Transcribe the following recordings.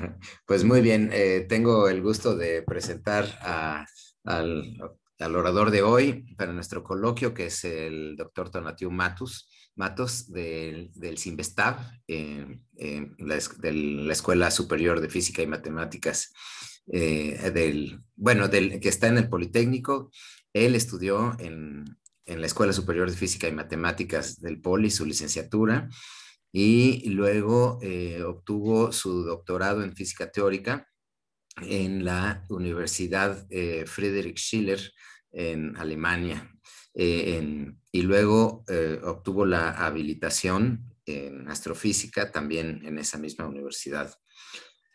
Pues muy bien, eh, tengo el gusto de presentar al, orador de hoy para nuestro coloquio, que es el doctor Tonatiu Matus, Matos del, del eh, eh, de la Escuela Superior de Física y Matemáticas, bueno, del, que está en el Politécnico. Él estudió en, en la Escuela Superior de Física y Matemáticas del Poli su licenciatura y luego eh, obtuvo su doctorado en física teórica en la Universidad eh, Friedrich Schiller en Alemania. Eh, y luego obtuvo la habilitación en astrofísica también en esa misma universidad.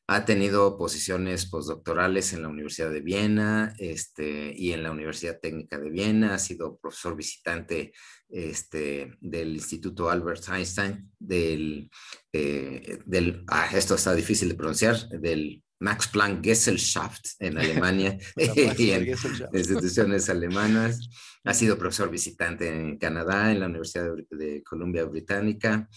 Ha tenido posiciones postdoctorales en la Universidad de Viena este, y en la Universidad Técnica de Viena. Ha sido profesor visitante este, del Instituto Albert Einstein, del, eh, del ah, esto está difícil de pronunciar, del Max Planck Gesellschaft en Alemania y en instituciones alemanas. Ha sido profesor visitante en Canadá, en la Universidad de Columbia Británica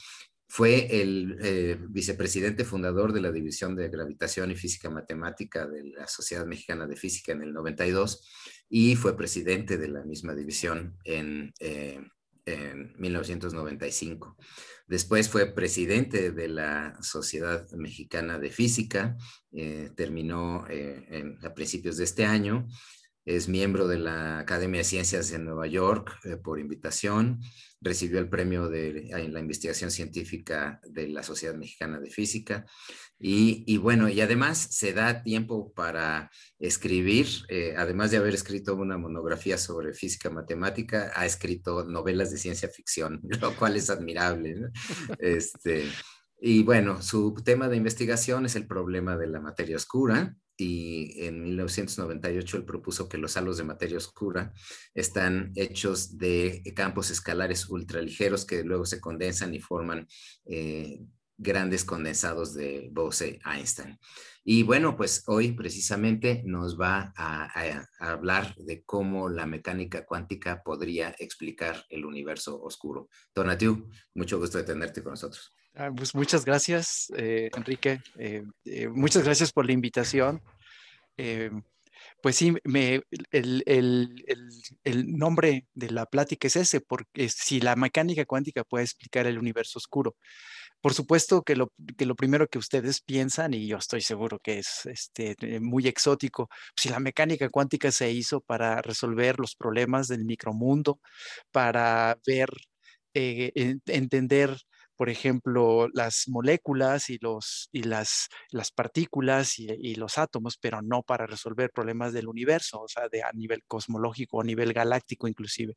fue el eh, vicepresidente fundador de la División de Gravitación y Física Matemática de la Sociedad Mexicana de Física en el 92 y fue presidente de la misma división en, 1995. Eh, Después fue presidente de la Sociedad Mexicana de Física, eh, terminó a principios de este año es miembro de la Academia de Ciencias de Nueva York eh, por invitación, recibió el premio en la investigación científica de la Sociedad Mexicana de Física y, bueno, y además se da tiempo para escribir, eh, además de haber escrito una monografía sobre física matemática, ha escrito novelas de ciencia ficción, lo cual es admirable. Este, y bueno, su tema de investigación es el problema de la materia oscura y en 1998 él propuso que los halos de materia oscura están hechos de campos escalares ultraligeros que luego se condensan y forman eh, grandes condensados de Bose-Einstein. Y bueno, pues hoy precisamente nos va a, hablar de cómo la mecánica cuántica podría explicar el universo oscuro. Donatiu, mucho gusto de tenerte con nosotros. Ah, pues muchas gracias, eh, Enrique. Eh, eh, muchas gracias por la invitación. pues sí, me, el, el, el, el, nombre de la plática es ese, porque si la mecánica cuántica puede explicar el universo oscuro. Por supuesto que lo, que lo primero que ustedes piensan, y yo estoy seguro que es este, muy exótico, si la mecánica cuántica se hizo para resolver los problemas del micromundo, para ver, entender por ejemplo, las moléculas y, los, y las, las partículas y, los átomos, pero no para resolver problemas del universo, o sea, de, a nivel cosmológico, a nivel galáctico inclusive.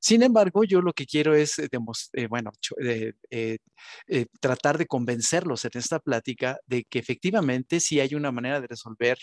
Sin embargo, yo lo que quiero es, eh, eh, bueno, eh, tratar de convencerlos en esta plática de que efectivamente sí hay una manera de resolver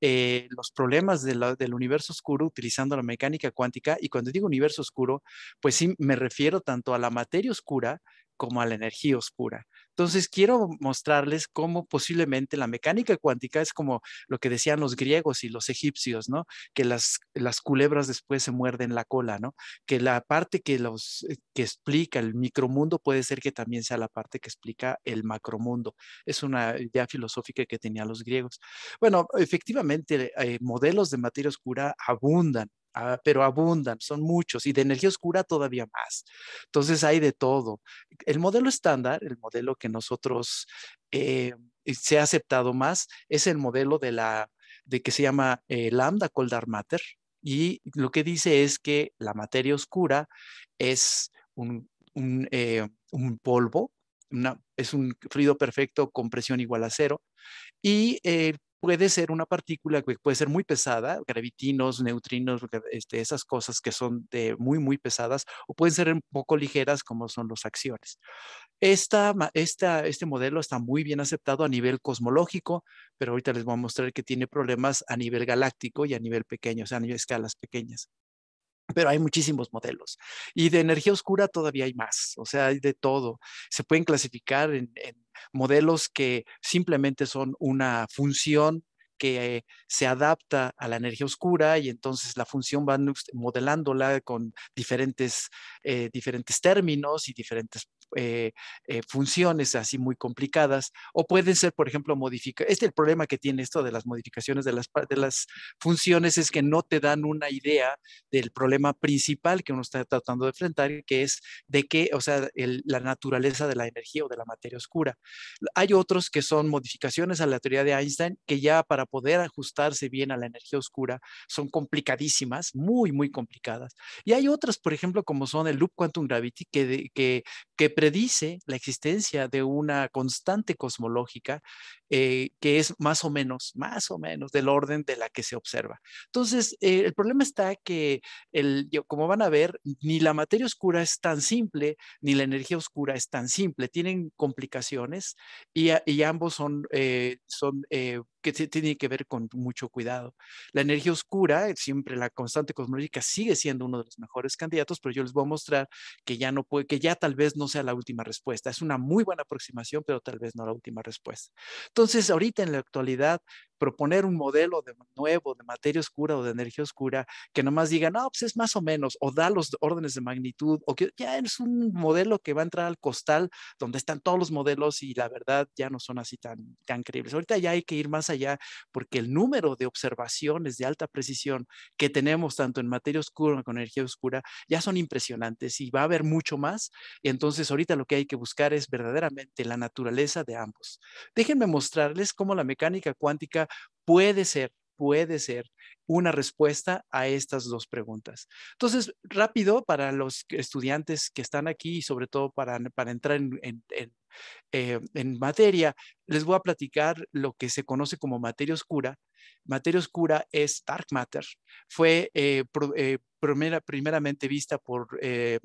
los problemas del universo oscuro utilizando la mecánica cuántica. Y cuando digo universo oscuro, pues sí me refiero tanto a la materia oscura, como a la energía oscura. Entonces, quiero mostrarles cómo posiblemente la mecánica cuántica es como lo que decían los griegos y los egipcios, ¿no? Que las, las culebras después se muerden la cola, ¿no? Que la parte que, los, eh, que explica el micromundo puede ser que también sea la parte que explica el macromundo. Es una idea filosófica que tenían los griegos. Bueno, efectivamente, eh, modelos de materia oscura abundan Ah, pero abundan, son muchos, y de energía oscura todavía más. Entonces hay de todo. El modelo estándar, el modelo que nosotros eh, se ha aceptado más, es el modelo de la de que se llama eh, lambda Dark matter, y lo que dice es que la materia oscura es un, un, eh, polvo, es un fluido perfecto con presión igual a cero, y eh, puede ser una partícula que puede ser muy pesada, gravitinos, neutrinos, este, esas cosas que son muy, muy pesadas, o pueden ser un poco ligeras como son los acciones. Esta, este modelo está muy bien aceptado a nivel cosmológico, pero ahorita les voy a mostrar que tiene problemas a nivel galáctico y a nivel pequeño, o sea, a escalas pequeñas pero hay muchísimos modelos. Y de energía oscura todavía hay más, o sea, hay de todo. Se pueden clasificar en modelos que simplemente son una función que eh, se adapta a la energía oscura y entonces la función van este, modelándola con diferentes, eh, diferentes términos y diferentes eh, eh, funciones así muy complicadas, o pueden ser, por ejemplo, modificar. Este el problema que tiene esto de las modificaciones de las, de las funciones, es que no te dan una idea del problema principal que uno está tratando de enfrentar, que es de qué, o sea, la naturaleza de la energía o de la materia oscura. Hay otros que son modificaciones a la teoría de Einstein que ya para poder ajustarse bien a la energía oscura son complicadísimas, muy, muy complicadas. Y hay otras, por ejemplo, como son el loop quantum gravity, que, que, que predice la existencia de una constante cosmológica eh, que es más o menos, más o menos del orden de la que se observa. Entonces, eh, el problema está que, el, como van a ver, ni la materia oscura es tan simple, ni la energía oscura es tan simple, tienen complicaciones y, ambos son, eh, son que tienen que ver con mucho cuidado. La energía oscura, siempre la constante cosmológica sigue siendo uno de los mejores candidatos, pero yo les voy a mostrar que ya no puede, que ya tal vez no sea la última respuesta. Es una muy buena aproximación, pero tal vez no la última respuesta. Entonces, entonces, ahorita en la actualidad, proponer un modelo de, nuevo de materia oscura o de energía oscura que nomás diga, no, pues es más o menos, o da los órdenes de magnitud, o que ya es un modelo que va a entrar al costal donde están todos los modelos y la verdad ya no son así tan, tan creíbles. Ahorita ya hay que ir más allá porque el número de observaciones de alta precisión que tenemos tanto en materia oscura como en energía oscura ya son impresionantes y va a haber mucho más. entonces ahorita lo que hay que buscar es verdaderamente la naturaleza de ambos. Déjenme mostrarles cómo la mecánica cuántica puede ser, puede ser una respuesta a estas dos preguntas. Entonces, rápido para los estudiantes que están aquí y sobre todo para, entrar eh, en, materia, les voy a platicar lo que se conoce como materia oscura. Materia oscura es dark matter. Fue eh, eh primera, primeramente vista por, eh,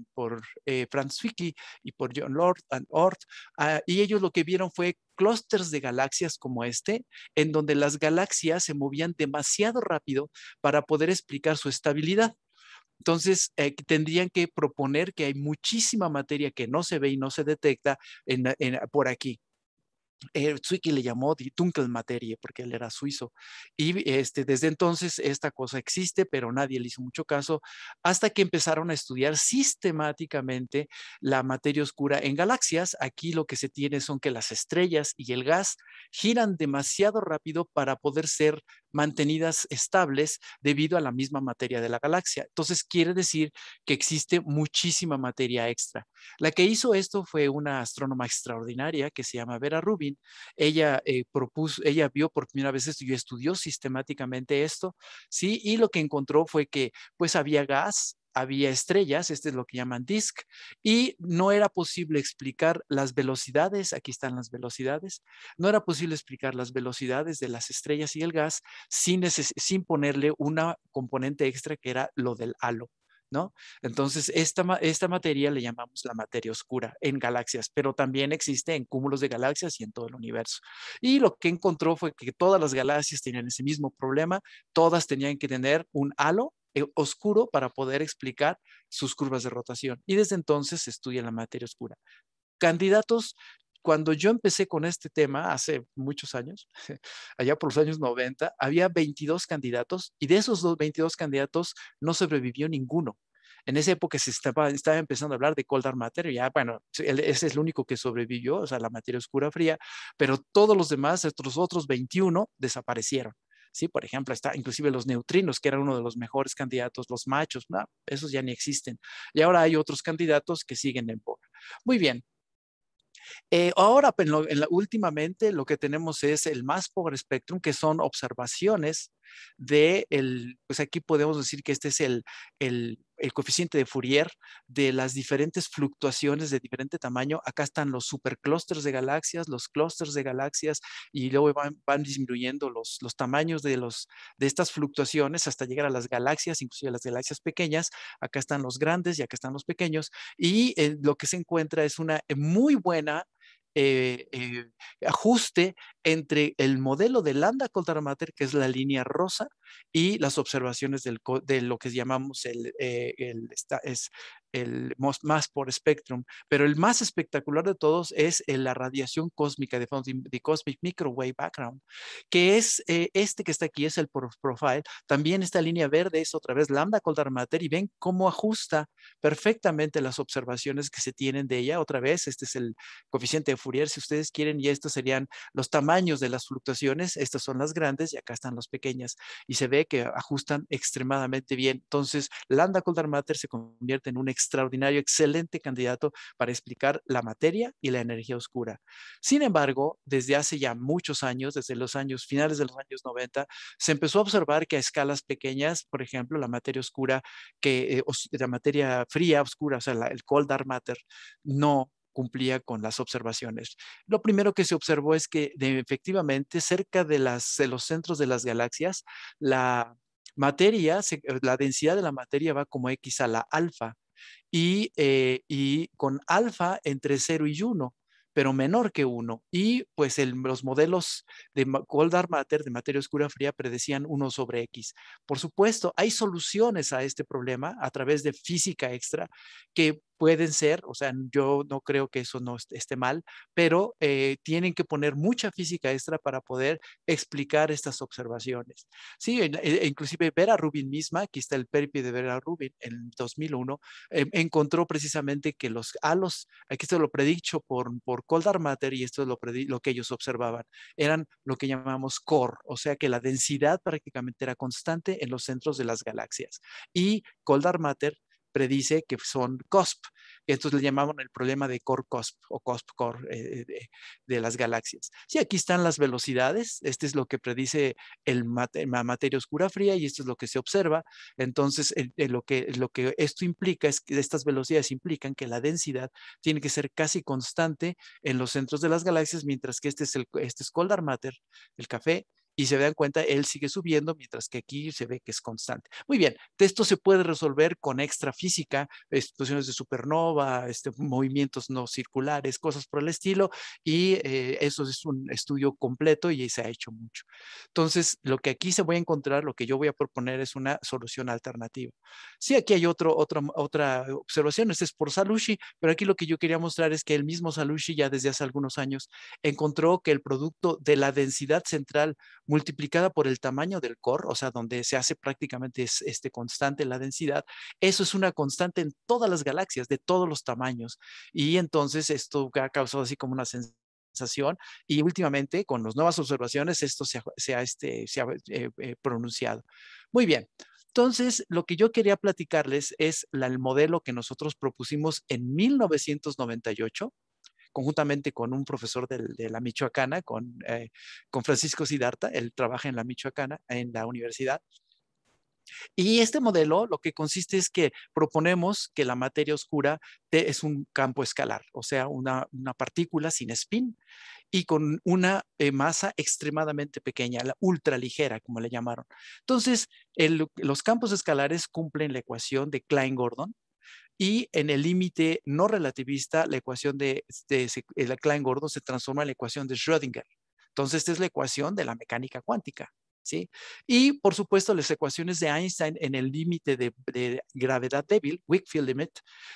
eh, Franz Zwicky y por John Lord and Ort, ah, y ellos lo que vieron fue clústeres de galaxias como este, en donde las galaxias se movían demasiado rápido para poder explicar su estabilidad. Entonces, eh, tendrían que proponer que hay muchísima materia que no se ve y no se detecta en, por aquí eh, Zwicky le llamó dunkel Materie, porque él era suizo. Y este, desde entonces esta cosa existe, pero nadie le hizo mucho caso, hasta que empezaron a estudiar sistemáticamente la materia oscura en galaxias. Aquí lo que se tiene son que las estrellas y el gas giran demasiado rápido para poder ser mantenidas estables debido a la misma materia de la galaxia. Entonces quiere decir que existe muchísima materia extra. La que hizo esto fue una astrónoma extraordinaria que se llama Vera Rubin. Ella eh, propuso, ella vio por primera vez esto y estudió sistemáticamente esto, ¿sí? Y lo que encontró fue que pues había gas había estrellas, este es lo que llaman disk, y no era posible explicar las velocidades, aquí están las velocidades, no era posible explicar las velocidades de las estrellas y el gas sin, sin ponerle una componente extra que era lo del halo. ¿No? Entonces, esta, esta materia le llamamos la materia oscura en galaxias, pero también existe en cúmulos de galaxias y en todo el universo. Y lo que encontró fue que todas las galaxias tenían ese mismo problema, todas tenían que tener un halo eh, oscuro para poder explicar sus curvas de rotación. Y desde entonces se estudia la materia oscura. Candidatos, cuando yo empecé con este tema hace muchos años, allá por los años 90, había 22 candidatos y de esos 22 candidatos no sobrevivió ninguno. En esa época se estaba, empezando a hablar de cold dark matter, ya, bueno, ese es el único que sobrevivió, o sea, la materia oscura fría, pero todos los demás, estos otros 21, desaparecieron. ¿sí? Por ejemplo, está inclusive los neutrinos, que era uno de los mejores candidatos, los machos, ¿no? esos ya ni existen. Y ahora hay otros candidatos que siguen en pobre. Muy bien, eh, ahora, últimamente, lo que tenemos es el más pobre spectrum, que son observaciones de el, pues aquí podemos decir que este es el, el, el coeficiente de Fourier de las diferentes fluctuaciones de diferente tamaño. Acá están los superclusters de galaxias, los clusters de galaxias, y luego van, disminuyendo los, los, tamaños de, los, de estas fluctuaciones hasta llegar a las galaxias, inclusive a las galaxias pequeñas. Acá están los grandes y acá están los pequeños. Y eh, lo que se encuentra es una eh, muy buena eh, eh, ajuste entre el modelo de Landa Mater, que es la línea rosa, y las observaciones del, de lo que llamamos el, eh, el es, el más por Spectrum, pero el más espectacular de todos es eh, la radiación cósmica de de Cosmic Microwave Background, que es eh, este que está aquí, es el profile. También esta línea verde es otra vez lambda coldar matter y ven cómo ajusta perfectamente las observaciones que se tienen de ella. Otra vez, este es el coeficiente de Fourier, si ustedes quieren, y estos serían los tamaños de las fluctuaciones. Estas son las grandes y acá están las pequeñas. Y se ve que ajustan extremadamente bien. Entonces, lambda coldar matter se convierte en un extraordinario, excelente candidato para explicar la materia y la energía oscura. Sin embargo, desde hace ya muchos años, desde los años finales de los años 90, se empezó a observar que a escalas pequeñas, por ejemplo, la materia oscura, que eh, la materia fría oscura, o sea, el cold dark matter, no cumplía con las observaciones. Lo primero que se observó es que efectivamente cerca de, de los centros de las galaxias, la materia, eh, la densidad de la materia va como X a la alfa. Eh, y, con alfa entre 0 y 1 pero menor que 1. Y pues los modelos de Cold Dark Matter, de materia oscura fría, predecían 1 sobre X. Por supuesto, hay soluciones a este problema a través de física extra que pueden ser, o sea, yo no creo que eso no esté mal, pero eh, tienen que poner mucha física extra para poder explicar estas observaciones. Sí, e, inclusive Vera Rubin misma, aquí está el peripi de Vera Rubin en 2001, eh, encontró precisamente que los halos, aquí esto lo predicho por, por Coldar Matter y esto es lo, lo que ellos observaban, eran lo que llamamos core, o sea que la densidad prácticamente era constante en los centros de las galaxias. Y Coldar Matter predice que son COSP. entonces le llamaban el problema de core COSP o COSP core eh, eh, de, las galaxias. Sí, aquí están las velocidades. Este es lo que predice el la materia oscura fría y esto es lo que se observa. Entonces, lo, que, esto implica es que estas velocidades implican que la densidad tiene que ser casi constante en los centros de las galaxias, mientras que este es el este es Coldar Matter, el café, y se dan cuenta, él sigue subiendo, mientras que aquí se ve que es constante. Muy bien, esto se puede resolver con extra física, situaciones de supernova, este, movimientos no circulares, cosas por el estilo, y eh, eso es un estudio completo y se ha hecho mucho. Entonces, lo que aquí se voy a encontrar, lo que yo voy a proponer es una solución alternativa. Sí, aquí hay otro, otra, otra observación, este es por Salushi, pero aquí lo que yo quería mostrar es que el mismo Salushi ya desde hace algunos años encontró que el producto de la densidad central multiplicada por el tamaño del core, o sea, donde se hace prácticamente este constante la densidad, eso es una constante en todas las galaxias de todos los tamaños. Y entonces esto ha causado así como una sensación y últimamente con las nuevas observaciones esto se ha, este, eh, eh, pronunciado. Muy bien. Entonces, lo que yo quería platicarles es el modelo que nosotros propusimos en 1998 conjuntamente con un profesor de, la Michoacana, eh, con, Francisco Sidarta, él trabaja en la Michoacana, en la universidad. Y este modelo lo que consiste es que proponemos que la materia oscura es un campo escalar, o sea, una, partícula sin spin y con una eh, masa extremadamente pequeña, la ultraligera, como le llamaron. Entonces, los campos escalares cumplen la ecuación de Klein-Gordon, y en el límite no relativista, la ecuación de, este, klein Gordon se transforma en la ecuación de Schrödinger. Entonces, esta es la ecuación de la mecánica cuántica. ¿Sí? Y por supuesto, las ecuaciones de Einstein en el límite de, de, gravedad débil, weak field limit,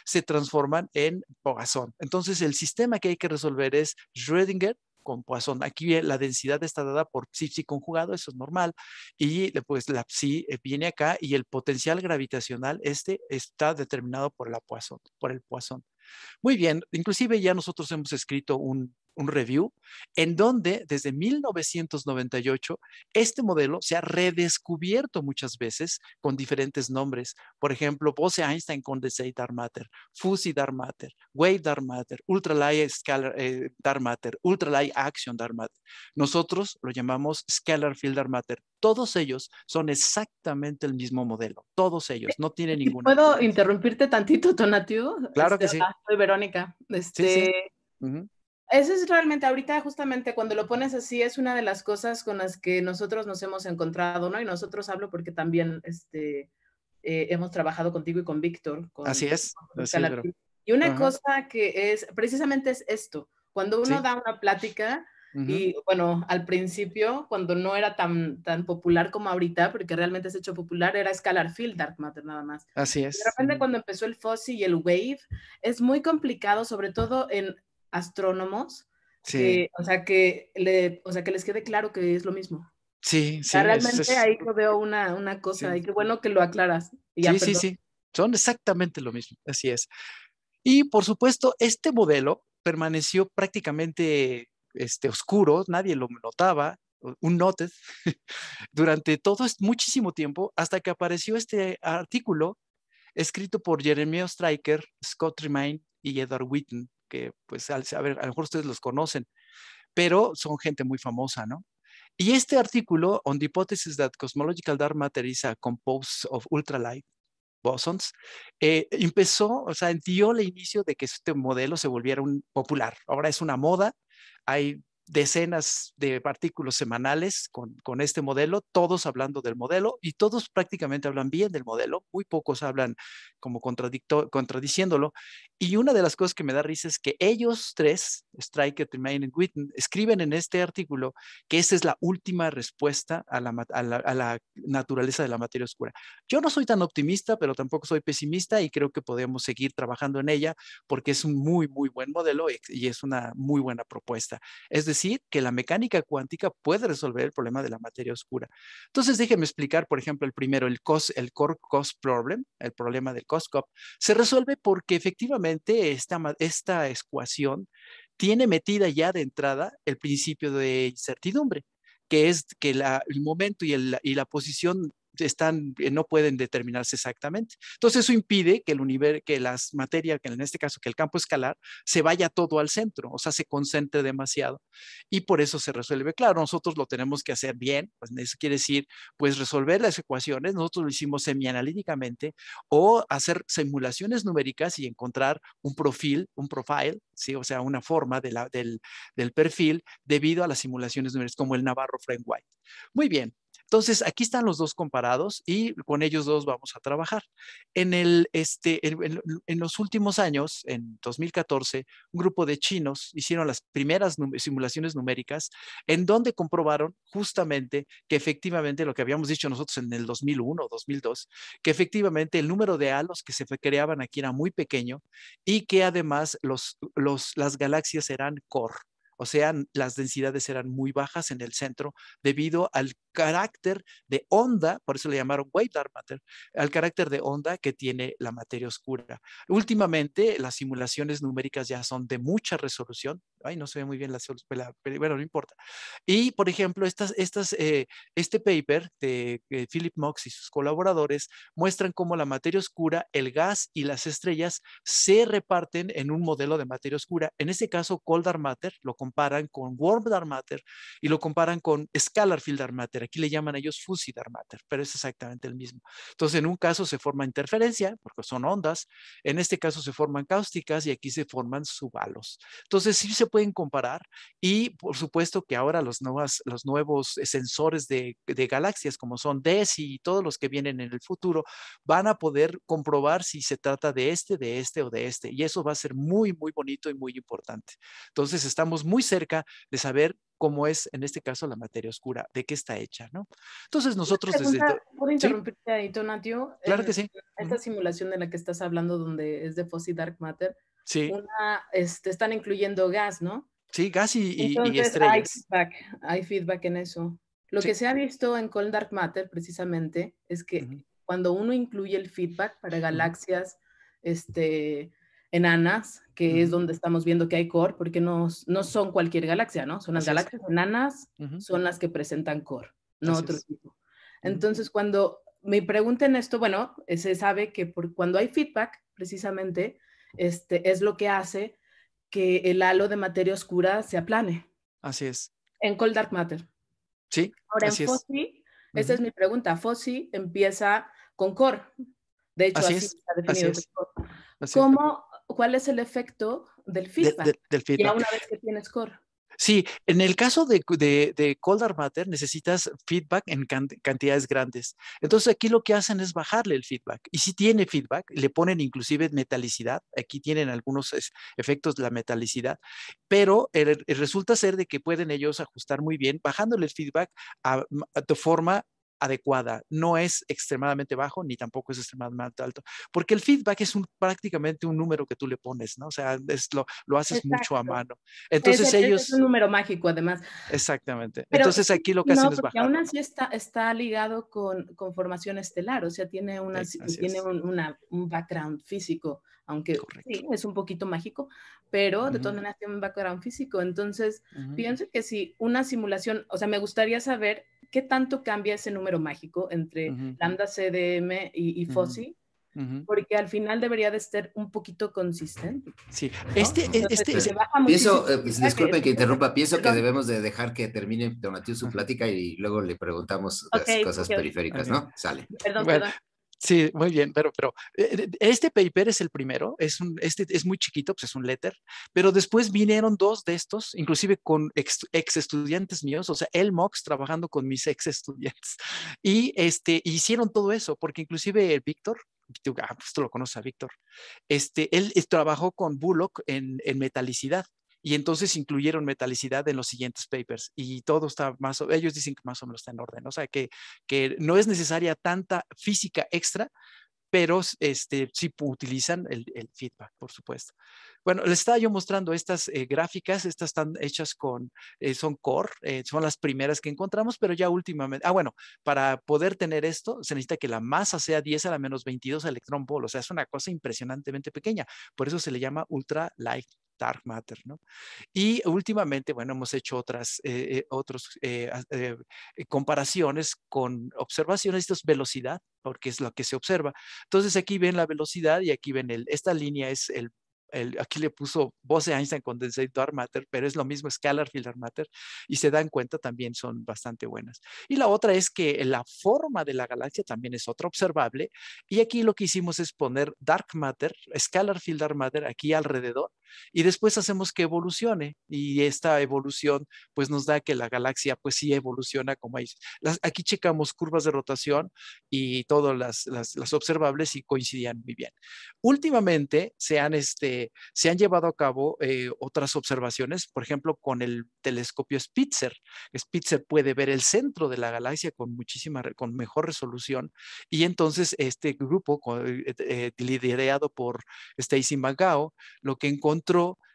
se transforman en Poisson. Entonces, el sistema que hay que resolver es Schrödinger con Poisson. Aquí la densidad está dada por psi-psi conjugado, eso es normal, y pues la psi eh, viene acá y el potencial gravitacional este está determinado por la Poisson, por el Poisson. Muy bien, inclusive ya nosotros hemos escrito un, un review, en donde desde 1998 este modelo se ha redescubierto muchas veces con diferentes nombres. Por ejemplo, Bose-Einstein Condensate Dark Matter, Fuzzy Dark Matter, Wave Dark Matter, Ultralight Scalar eh, Dark Matter, Ultralight Action Dark Matter. Nosotros lo llamamos Scalar Field Dark Matter. Todos ellos son exactamente el mismo modelo, todos ellos, no tiene ningún ¿Puedo interrumpirte tantito, Tonatiuh? Claro que este, sí. Ah, soy Verónica. Este, sí, eso es realmente, ahorita justamente cuando lo pones así, es una de las cosas con las que nosotros nos hemos encontrado, ¿no? Y nosotros hablo porque también este, eh, hemos trabajado contigo y con Víctor. así es. y una cosa que es, precisamente es esto, cuando uno da una plática, y bueno, al principio, cuando no era tan, tan popular como ahorita, porque realmente ha hecho popular, era Scalar field dark matter nada más. Así es. de repente cuando empezó el Fuzzy y el wave, es muy complicado, sobre todo en astrónomos. o, sea, que le, o sea, que les quede claro que es lo mismo. Sí, sí. realmente ahí veo una, cosa y qué bueno que lo aclaras. sí, sí, sí. Son exactamente lo mismo, así es. Y por supuesto, este modelo permaneció prácticamente este, oscuro, nadie lo notaba, un noted, durante todo muchísimo tiempo, hasta que apareció este artículo escrito por Jeremy Stryker, Scott Remain y Edward Witten, que pues a, ver, a lo mejor ustedes los conocen, pero son gente muy famosa, ¿no? Y este artículo, On the Hypothesis that Cosmological Dark Matter is a Composed of Ultralight Bosons, eh, empezó, o sea, dio el inicio de que este modelo se volviera un popular. Ahora es una moda, hay decenas de artículos semanales con, con, este modelo, todos hablando del modelo y todos prácticamente hablan bien del modelo, muy pocos hablan como contradiciéndolo. Y una de las cosas que me da risa es que ellos tres, Stryker, Tremaine y Witten, escriben en este artículo que esa es la última respuesta a la, naturaleza de la materia oscura. Yo no soy tan optimista, pero tampoco soy pesimista y creo que podemos seguir trabajando en ella porque es un muy, muy buen modelo y, es una muy buena propuesta. Es decir, que la mecánica cuántica puede resolver el problema de la materia oscura. Entonces, déjenme explicar, por ejemplo, el primero, el, el core cost problem, el problema del cost -cop, se resuelve porque efectivamente esta, esta ecuación tiene metida ya de entrada el principio de incertidumbre, que es que el momento y la posición están, eh, no pueden determinarse exactamente. Entonces eso impide que el universo, que las materias, que en este caso que el campo escalar, se vaya todo al centro, o sea, se concentre demasiado. Y por eso se resuelve. Claro, nosotros lo tenemos que hacer bien, pues, eso quiere decir, pues resolver las ecuaciones, nosotros lo hicimos semianalíticamente, o hacer simulaciones numéricas y encontrar un perfil, un profile, ¿sí? o sea, una forma del, perfil debido a las simulaciones numéricas, como el Navarro frame White. Muy bien, entonces, aquí están los dos comparados y con ellos dos vamos a trabajar. En, el, este, en, los últimos años, en 2014, un grupo de chinos hicieron las primeras simulaciones numéricas en donde comprobaron justamente que efectivamente lo que habíamos dicho nosotros en el 2001 o 2002, que efectivamente el número de halos que se creaban aquí era muy pequeño y que además los, las galaxias eran core o sea, las densidades eran muy bajas en el centro debido al carácter de onda, por eso le llamaron white dark matter, al carácter de onda que tiene la materia oscura. Últimamente, las simulaciones numéricas ya son de mucha resolución, ay, no se ve muy bien la célula, pues, pero bueno, no importa. Y, por ejemplo, estas, estas, eh, este paper de eh, Philip Mox y sus colaboradores muestran cómo la materia oscura, el gas y las estrellas se reparten en un modelo de materia oscura. En este caso, cold dark matter lo comparan con warm dark matter y lo comparan con scalar field dark matter. Aquí le llaman a ellos fuzzy dark matter, pero es exactamente el mismo. Entonces, en un caso se forma interferencia, porque son ondas, en este caso se forman cáusticas y aquí se forman subalos. Entonces, sí se pueden comparar y por supuesto que ahora los, nuevas, los nuevos eh, sensores de, galaxias como son des y todos los que vienen en el futuro van a poder comprobar si se trata de este, de este o de este y eso va a ser muy, muy bonito y muy importante. Entonces estamos muy cerca de saber cómo es en este caso la materia oscura, de qué está hecha, ¿no? Entonces nosotros desde... interrumpirte ahí, Claro que eh, sí. Esta simulación de la que estás hablando, donde es de Fuzzy Dark Matter, este, están incluyendo gas, ¿no? Sí, gas y, estrellas. Hay feedback, hay feedback en eso. Lo que se ha visto en Cold Dark Matter precisamente es que cuando uno incluye el feedback para galaxias este, enanas, que es donde estamos viendo que hay core, porque no, son cualquier galaxia, ¿no? Son las galaxias enanas, son las que presentan core, no otro tipo. Entonces, cuando me pregunten esto, bueno, eh, se sabe que por, cuando hay feedback, precisamente, este, es lo que hace que el halo de materia oscura se aplane. Así es. En Cold Dark Matter. Sí. Ahora en Fossi, es. es mi pregunta. Fossi empieza con Core. De hecho, así, está definido. ¿Cuál es el efecto del feedback? Ya una vez que tienes Core. Sí, en el caso de, de, Cold Matter necesitas feedback en cantidades grandes. Entonces aquí lo que hacen es bajarle el feedback. Y si tiene feedback, le ponen inclusive metalicidad. Aquí tienen algunos efectos de la metalicidad. Pero resulta ser de que pueden ellos ajustar muy bien bajándole el feedback de forma adecuada, no es extremadamente bajo ni tampoco es extremadamente alto, porque el feedback es un, prácticamente un número que tú le pones, ¿no? O sea, lo, haces mucho a mano. Entonces e, es, ellos... Es un número mágico además. Exactamente. Entonces aquí lo que no, hacen es bajar. Aún así está, ligado con, formación estelar, o sea, tiene, una, tiene un, background físico, aunque sí, es un poquito mágico, pero de todas maneras tiene un background físico. Entonces, pienso que si una simulación, o sea, me gustaría saber ¿qué tanto cambia ese número mágico entre lambda CDM y, y FOSI? Porque al final debería de ser un poquito consistente. Sí, este, e, este se baja mucho. Eh, pues, disculpen que, interrumpa, pienso que debemos de dejar que termine Donatio su plática y luego le preguntamos las cosas periféricas, ¿no? Sale. Perdón, perdón. Sí, muy bien, pero, pero eh, este paper es el primero, es un, este es muy chiquito, pues es un letter, pero después vinieron dos de estos, inclusive con ex, estudiantes míos, o sea, el MOX trabajando con mis ex estudiantes, y este, hicieron todo eso, porque inclusive el Víctor, ah, pues, tú lo conoces a Víctor, este, él eh, trabajó con Bullock en, en metalicidad, y entonces incluyeron metalicidad en los siguientes papers y todo está más, o, ellos dicen que más o menos está en orden, o sea, que, no es necesaria tanta física extra, pero este, sí utilizan el feedback, por supuesto. Bueno, les estaba yo mostrando estas eh, gráficas, estas están hechas con, eh, son core, eh, son las primeras que encontramos, pero ya últimamente, ah, bueno, para poder tener esto se necesita que la masa sea 10 a la menos 22 electrón o sea, es una cosa impresionantemente pequeña, por eso se le llama ultra light dark matter, ¿no? Y últimamente, bueno, hemos hecho otras otros, comparaciones con observaciones, esto es velocidad, porque es lo que se observa. Entonces aquí ven la velocidad y aquí ven el, esta línea es el aquí le puso Bose Einstein Condensate Dark Matter, pero es lo mismo Scalar Field Dark Matter, y se dan cuenta también son bastante buenas. Y la otra es que la forma de la galaxia también es otra observable, y aquí lo que hicimos es poner Dark Matter, Scalar Field Dark Matter aquí alrededor, y después hacemos que evolucione y esta evolución pues nos da que la galaxia pues sí evoluciona como ahí aquí checamos curvas de rotación y todas las, observables y coincidían muy bien. Últimamente se han, este, se han llevado a cabo eh, otras observaciones, por ejemplo con el telescopio Spitzer. Spitzer puede ver el centro de la galaxia con muchísima, con mejor resolución y entonces este grupo eh, eh, liderado por Stacy McGow lo que encontró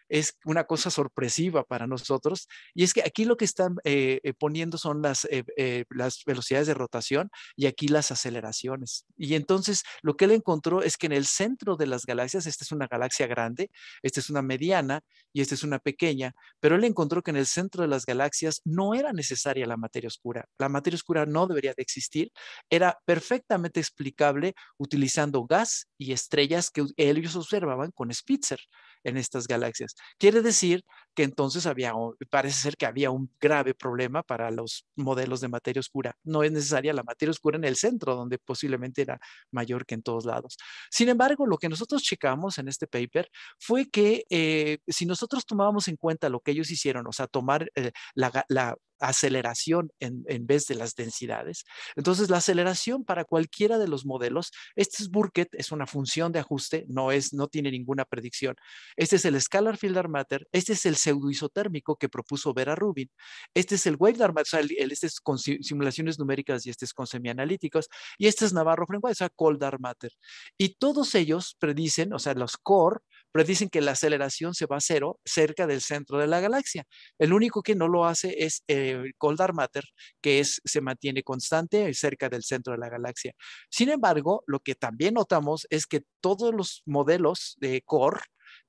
es una cosa sorpresiva para nosotros. Y es que aquí lo que están eh, eh, poniendo son eh, las velocidades de rotación y aquí las aceleraciones. Y entonces lo que él encontró es que en el centro de las galaxias, esta es una galaxia grande, esta es una mediana y esta es una pequeña, pero él encontró que en el centro de las galaxias no era necesaria la materia oscura. La materia oscura no debería de existir. Era perfectamente explicable utilizando gas y estrellas que ellos observaban con Spitzer en estas galaxias. Quiere decir que entonces había, parece ser que había un grave problema para los modelos de materia oscura. No es necesaria la materia oscura en el centro, donde posiblemente era mayor que en todos lados. Sin embargo, lo que nosotros checamos en este paper fue que eh, si nosotros tomábamos en cuenta lo que ellos hicieron, o sea, tomar eh, la, aceleración en, en, vez de las densidades. Entonces, la aceleración para cualquiera de los modelos, este es Burkett, es una función de ajuste, no, es, no tiene ninguna predicción. Este es el scalar field matter, este es el pseudoisotérmico que propuso Vera Rubin. Este es el Wave o sea, este es con simulaciones numéricas y este es con semianalíticos, y este es Navarro frenk o sea, Cold Dark Matter. Y todos ellos predicen, o sea, los core predicen que la aceleración se va a cero cerca del centro de la galaxia. El único que no lo hace es el eh, Cold Dark Matter, que es, se mantiene constante cerca del centro de la galaxia. Sin embargo, lo que también notamos es que todos los modelos de core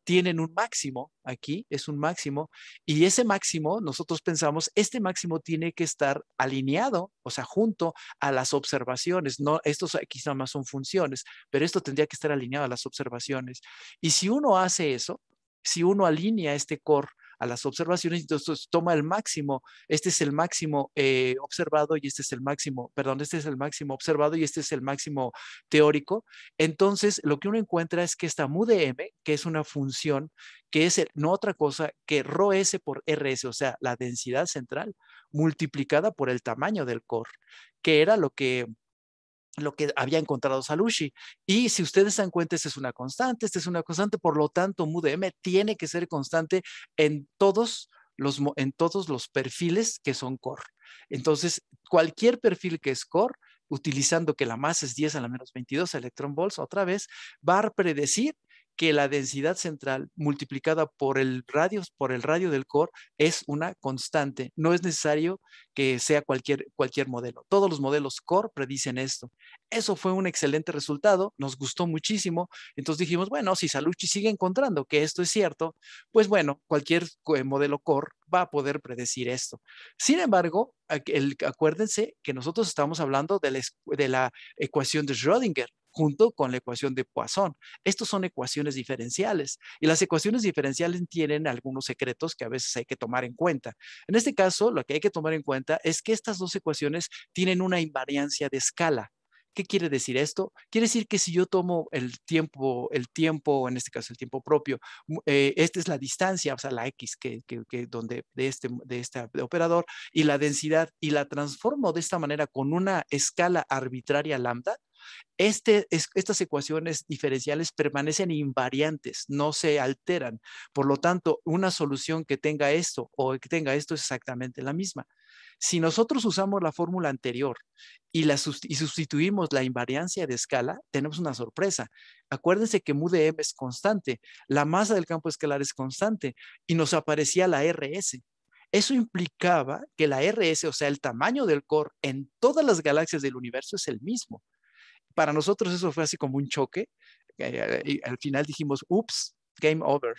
tienen un máximo, aquí es un máximo, y ese máximo, nosotros pensamos, este máximo tiene que estar alineado, o sea, junto a las observaciones, no, estos nada más son funciones, pero esto tendría que estar alineado a las observaciones. Y si uno hace eso, si uno alinea este core a las observaciones, entonces toma el máximo, este es el máximo eh, observado y este es el máximo, perdón, este es el máximo observado y este es el máximo teórico. Entonces, lo que uno encuentra es que esta mu de m, que es una función, que es no otra cosa que rho s por rs, o sea, la densidad central multiplicada por el tamaño del core, que era lo que lo que había encontrado Salushi. Y si ustedes se dan cuenta, esta es una constante, esta es una constante, por lo tanto, MUDM tiene que ser constante en todos los, en todos los perfiles que son core. Entonces, cualquier perfil que es core, utilizando que la masa es 10 a la menos 22 electron volts, otra vez, va a predecir que la densidad central multiplicada por el radio, por el radio del core es una constante. No es necesario que sea cualquier, cualquier modelo. Todos los modelos core predicen esto. Eso fue un excelente resultado, nos gustó muchísimo. Entonces dijimos, bueno, si Salucci sigue encontrando que esto es cierto, pues bueno, cualquier eh, modelo core va a poder predecir esto. Sin embargo, acuérdense que nosotros estamos hablando de la, de la ecuación de Schrödinger junto con la ecuación de Poisson. Estas son ecuaciones diferenciales y las ecuaciones diferenciales tienen algunos secretos que a veces hay que tomar en cuenta. En este caso, lo que hay que tomar en cuenta es que estas dos ecuaciones tienen una invariancia de escala. ¿Qué quiere decir esto? Quiere decir que si yo tomo el tiempo, el tiempo, en este caso el tiempo propio, eh, esta es la distancia, o sea, la x que, donde de este, de este operador y la densidad y la transformo de esta manera con una escala arbitraria lambda, este, estas ecuaciones diferenciales permanecen invariantes, no se alteran. Por lo tanto, una solución que tenga esto o que tenga esto es exactamente la misma. Si nosotros usamos la fórmula anterior y, y sustituimos la invariancia de escala, tenemos una sorpresa. Acuérdense que mu de m es constante, la masa del campo escalar es constante y nos aparecía la RS. Eso implicaba que la RS, o sea, el tamaño del core en todas las galaxias del universo es el mismo para nosotros eso fue así como un choque. Eh, eh, y al final dijimos, ups, game over.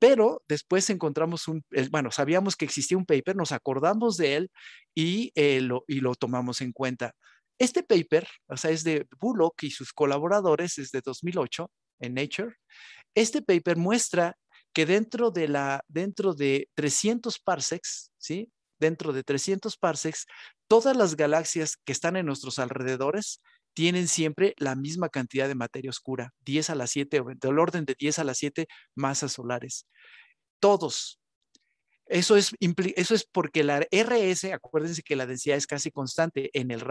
Pero después encontramos un, bueno, sabíamos que existía un paper, nos acordamos de él y, eh, lo, y lo tomamos en cuenta. Este paper, o sea, es de Bullock y sus colaboradores, es de 2008 en Nature. Este paper muestra que dentro de, la, dentro de 300 parsecs, ¿sí? Dentro de 300 parsecs, todas las galaxias que están en nuestros alrededores tienen siempre la misma cantidad de materia oscura, 10 a las 7, del orden de 10 a las 7 masas solares. Todos, eso es, porque la RS, acuérdense que la densidad es casi constante en el,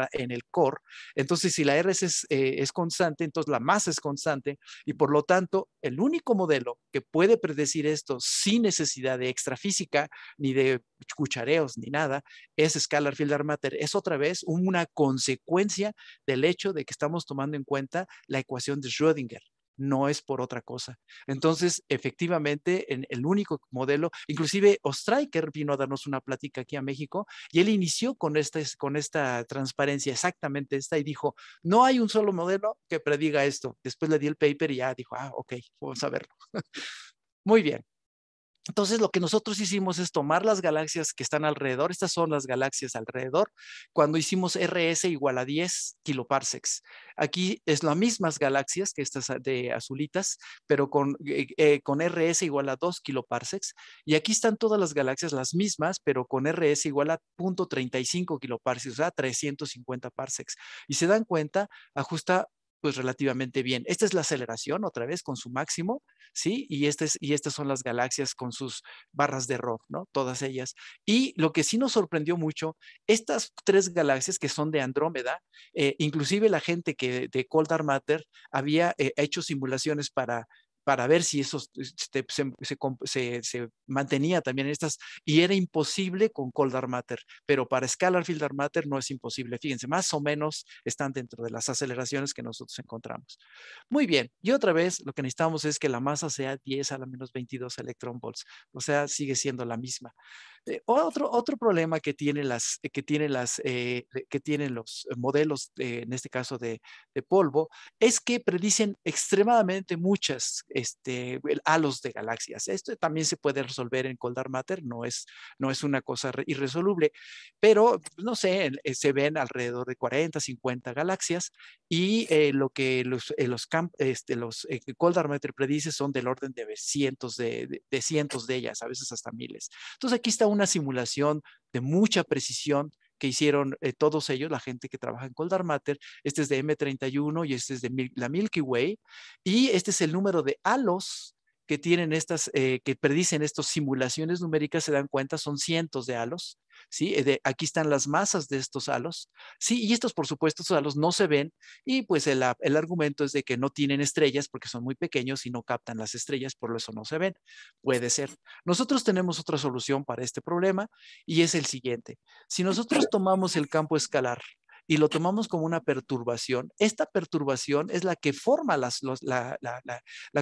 core, entonces si la RS eh, es, constante, entonces la masa es constante y por lo tanto el único modelo que puede predecir esto sin necesidad de extrafísica, ni de cuchareos, ni nada, es Scalar Field Armater. Es otra vez una consecuencia del hecho de que estamos tomando en cuenta la ecuación de Schrödinger no es por otra cosa. Entonces, efectivamente, en el único modelo, inclusive Ostriker vino a darnos una plática aquí a México y él inició con, este, con esta transparencia, exactamente esta, y dijo, no hay un solo modelo que prediga esto. Después le di el paper y ya dijo, ah, ok, vamos a verlo. Muy bien. Entonces, lo que nosotros hicimos es tomar las galaxias que están alrededor, estas son las galaxias alrededor, cuando hicimos RS igual a 10 kiloparsecs. Aquí es las mismas galaxias que estas de azulitas, pero con, eh, eh, con RS igual a 2 kiloparsecs. Y aquí están todas las galaxias las mismas, pero con RS igual a 0.35 kiloparsecs, o sea, 350 parsecs. Y se dan cuenta, ajusta pues relativamente bien. Esta es la aceleración otra vez con su máximo, ¿sí? Y, este y estas son las galaxias con sus barras de rock, ¿no? Todas ellas. Y lo que sí nos sorprendió mucho, estas tres galaxias que son de Andrómeda, eh, inclusive la gente que de Coldar Matter había eh, hecho simulaciones para para ver si eso eh, se, mantenía también en estas, y era imposible con Cold Dark Matter, pero para Scalar Field Matter no es imposible. Fíjense, más o menos están dentro de las aceleraciones que nosotros encontramos. Muy bien, y otra vez lo que necesitamos es que la masa sea 10 a la menos 22 electron volts, o sea, sigue siendo la misma. Eh, otro, otro problema que tienen, las, eh, que tienen, las, eh, que tienen los modelos, en este caso de, polvo, es que predicen extremadamente muchas este, halos de galaxias. Esto también se puede resolver en Coldar Matter, no es, no es una cosa irresoluble, pero pues, no sé, se ven alrededor de 40, 50 galaxias y lo que los, los, este, los Coldar Matter predice son del orden de cientos de, de, cientos de ellas, a veces hasta miles. Entonces aquí está una simulación de mucha precisión que hicieron eh, todos ellos, la gente que trabaja en Coldar Matter. Este es de M31 y este es de la Milky Way. Y este es el número de halos que tienen estas, eh, que predicen estas simulaciones numéricas se dan cuenta, son cientos de halos, ¿sí? Eh, aquí están las masas de estos halos, ¿sí? Y estos, por supuesto, estos halos no se ven y pues el, ah, el argumento es de que no tienen estrellas porque son muy pequeños y no captan las estrellas, por eso no se ven. Puede ser. Nosotros tenemos otra solución para este problema y es el siguiente. Si nosotros tomamos el campo escalar y lo tomamos como una perturbación. Esta perturbación es la que forma, las, la,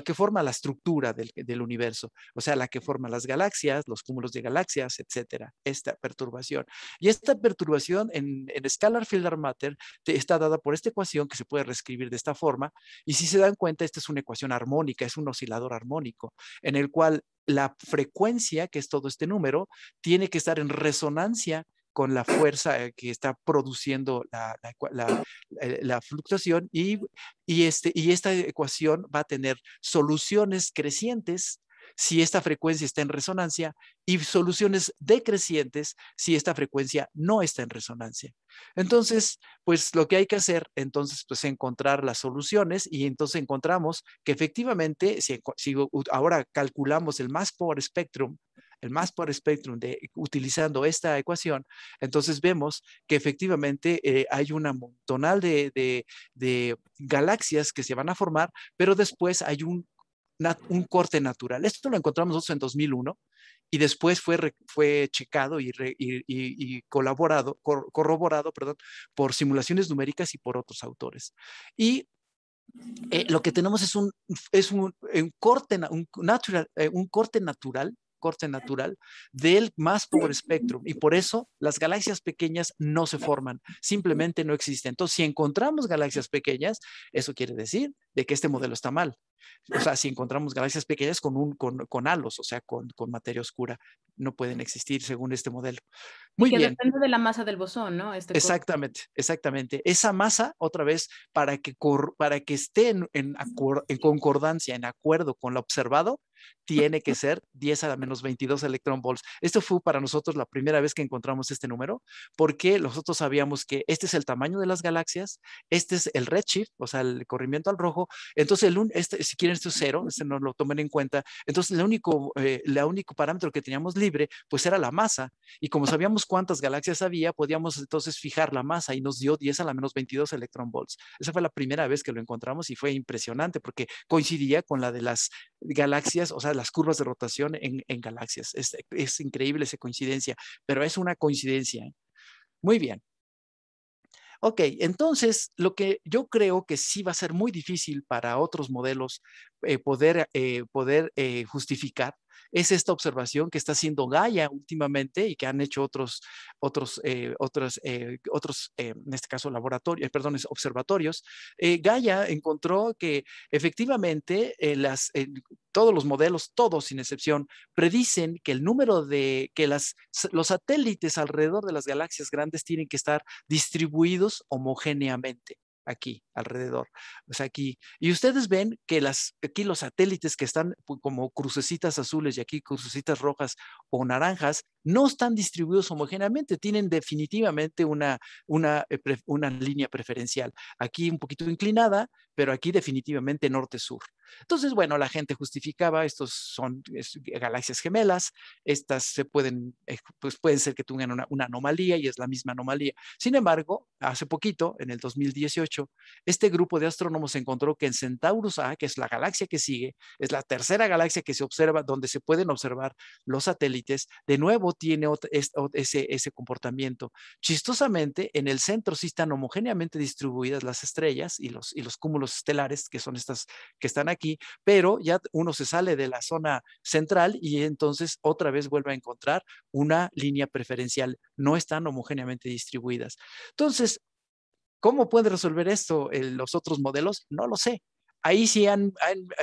que forma la estructura del, universo, o sea, la que forma las galaxias, los cúmulos de galaxias, etcétera. Esta perturbación. Y esta perturbación en, en Scalar Field Matter está dada por esta ecuación que se puede reescribir de esta forma. Y si se dan cuenta, esta es una ecuación armónica, es un oscilador armónico, en el cual la frecuencia, que es todo este número, tiene que estar en resonancia con la fuerza eh, que está produciendo la, eh, fluctuación y, este, y esta ecuación va a tener soluciones crecientes si esta frecuencia está en resonancia y soluciones decrecientes si esta frecuencia no está en resonancia. Entonces, pues lo que hay que hacer, entonces, pues encontrar las soluciones y entonces encontramos que efectivamente, si, ahora calculamos el mass power spectrum el mass por spectrum de, utilizando esta ecuación, entonces vemos que efectivamente eh, hay una montonal de, galaxias que se van a formar, pero después hay un un corte natural. Esto lo encontramos nosotros en 2001 y después fue, fue checado y, colaborado, corroborado perdón, por simulaciones numéricas y por otros autores. Y eh, lo que tenemos es un, es un, corte, natural, eh, un corte natural corte natural del más pobre espectro. Y por eso las galaxias pequeñas no se forman, simplemente no existen. Entonces, si encontramos galaxias pequeñas, eso quiere decir de que este modelo está mal. O sea, si encontramos galaxias pequeñas con, un, con, con halos, o sea, con, con, materia oscura, no pueden existir según este modelo. Muy que bien. depende de la masa del bosón, ¿no? Este exactamente, exactamente. Esa masa, otra vez, para que, para que esté en, en, en, concordancia, en acuerdo con lo observado, tiene que ser 10 a la menos 22 electron volts. Esto fue para nosotros la primera vez que encontramos este número, porque nosotros sabíamos que este es el tamaño de las galaxias, este es el redshift, o sea, el corrimiento al rojo. Entonces, el, este, quieren es este cero, este no lo tomen en cuenta. Entonces, el único, eh, único parámetro que teníamos libre, pues era la masa. Y como sabíamos cuántas galaxias había, podíamos entonces fijar la masa y nos dio 10 a la menos 22 electron volts. Esa fue la primera vez que lo encontramos y fue impresionante porque coincidía con la de las galaxias, o sea, las curvas de rotación en, galaxias. es increíble esa coincidencia, pero es una coincidencia. ¿eh? Muy bien, Ok, entonces lo que yo creo que sí va a ser muy difícil para otros modelos eh, poder, eh, poder eh, justificar es esta observación que está haciendo Gaia últimamente y que han hecho otros, otros, eh, eh, otros, otros eh, en este caso, laboratorios, perdón, observatorios. Gaia encontró que efectivamente las, todos los modelos, todos sin excepción, predicen que el número de, que los satélites alrededor de las galaxias grandes tienen que estar distribuidos homogéneamente aquí, alrededor. O sea, aquí. Y ustedes ven que las, aquí los satélites que están pues, como crucecitas azules y aquí crucecitas rojas o naranjas no están distribuidos homogéneamente, tienen definitivamente una, una, eh, una línea preferencial. Aquí un poquito inclinada, pero aquí definitivamente norte-sur. Entonces, bueno, la gente justificaba, estos son galaxias gemelas, estas se pueden, eh, pues pueden ser que tengan una, una, anomalía y es la misma anomalía. Sin embargo, hace poquito, en el 2018, este grupo de astrónomos encontró que en Centaurus A, que es la galaxia que sigue, es la tercera galaxia que se observa, donde se pueden observar los satélites, de nuevo tiene ese, comportamiento. Chistosamente, en el centro sí están homogéneamente distribuidas las estrellas y los, y los cúmulos estelares, que son estas que están aquí, pero ya uno se sale de la zona central y entonces otra vez vuelve a encontrar una línea preferencial. No están homogéneamente distribuidas. Entonces, ¿Cómo pueden resolver esto eh, los otros modelos? No lo sé ahí sí han,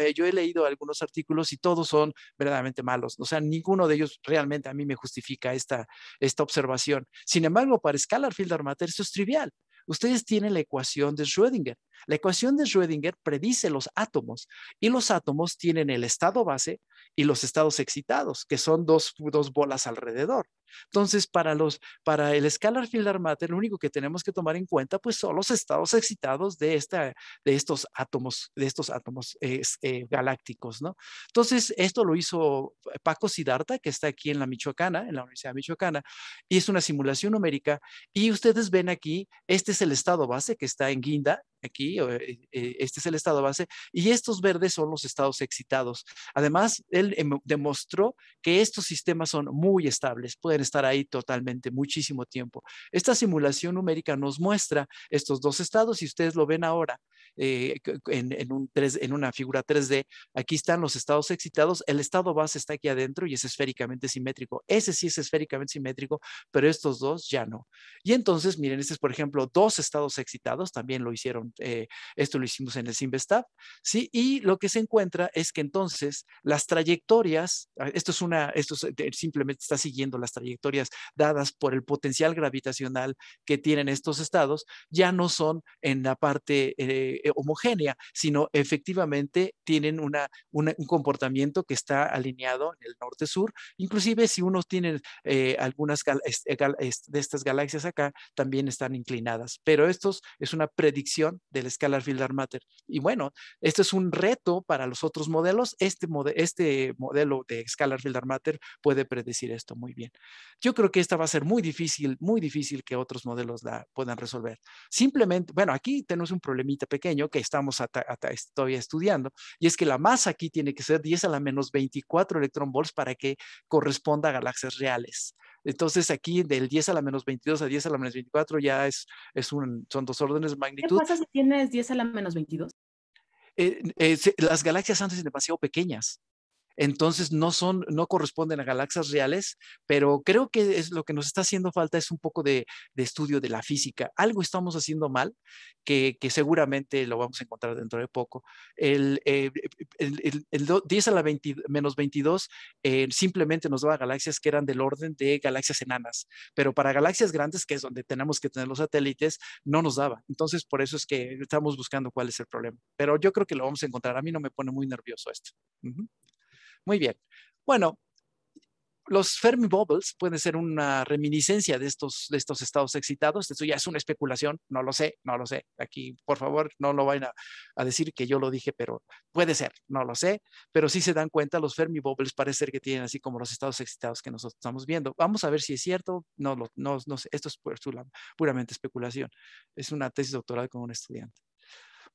eh, yo he leído algunos artículos y todos son verdaderamente malos. O sea, ninguno de ellos realmente a mí me justifica esta, esta observación. Sin embargo, para Scalar Field Armater, esto es trivial. Ustedes tienen la ecuación de Schrödinger. La ecuación de Schrödinger predice los átomos y los átomos tienen el estado base y los estados excitados, que son dos, dos bolas alrededor. Entonces, para, los, para el escalar field matter lo único que tenemos que tomar en cuenta pues, son los estados excitados de, esta, de estos átomos, de estos átomos eh, eh, galácticos. ¿no? Entonces, esto lo hizo Paco Sidarta, que está aquí en la Michoacana, en la Universidad Michoacana, y es una simulación numérica. Y ustedes ven aquí, este es el estado base que está en guinda, aquí, eh, eh, este es el estado base, y estos verdes son los estados excitados. Además, él em, demostró que estos sistemas son muy estables, pueden estar ahí totalmente muchísimo tiempo. Esta simulación numérica nos muestra estos dos estados y ustedes lo ven ahora. Eh, en, en una figura 3D, aquí están los estados excitados, el estado base está aquí adentro y es esféricamente simétrico. Ese sí es esféricamente simétrico, pero estos dos ya no. Y entonces, miren, este es, por ejemplo, dos estados excitados, también lo hicieron eh, esto lo hicimos en el Simvestab, ¿sí? Y lo que se encuentra es que entonces las trayectorias, ah, esto es una, esto eh, simplemente está siguiendo las trayectorias dadas por el potencial gravitacional que tienen estos estados, ya no son en la parte eh, homogénea, sino efectivamente tienen una, un comportamiento que está alineado en el norte-sur, inclusive si uno tiene algunas de estas galaxias acá, también están inclinadas, pero esto es una predicción del Scalar Field Matter. Y bueno, esto es un reto para los otros modelos. Este, este modelo de Scalar Field Matter puede predecir esto muy bien. Yo creo que esta va a ser muy difícil, muy difícil que otros modelos la puedan resolver. Simplemente, bueno, aquí tenemos un problemita pequeño que estamos todavía estudiando, y es que la masa aquí tiene que ser 10 a la menos 24 electron volts para que corresponda a galaxias reales. Entonces aquí del 10 a la menos 22 a 10 a la menos 24 ya es, es un, son dos órdenes de magnitud. ¿Qué pasa si tienes 10 a la menos 22? Eh, eh, las galaxias antes eran demasiado pequeñas entonces no son, no corresponden a galaxias reales, pero creo que es lo que nos está haciendo falta es un poco de, estudio de la física. Algo estamos haciendo mal, que, seguramente lo vamos a encontrar dentro de poco. El, 10 eh, a la 20, menos 22 eh, simplemente nos daba galaxias que eran del orden de galaxias enanas, pero para galaxias grandes, que es donde tenemos que tener los satélites, no nos daba. Entonces, por eso es que estamos buscando cuál es el problema. Pero yo creo que lo vamos a encontrar. A mí no me pone muy nervioso esto. Muy bien. Bueno, los Fermi Bubbles pueden ser una reminiscencia de estos, de estos estados excitados. Esto ya es una especulación, no lo sé, no lo sé. Aquí, por favor, no lo vayan a, decir que yo lo dije, pero puede ser, no lo sé. Pero si se dan cuenta, los Fermi Bubbles parece que tienen así como los estados excitados que nosotros estamos viendo. Vamos a ver si es cierto, no, lo, no, sé. Esto es puramente especulación. Es una tesis doctoral con un estudiante.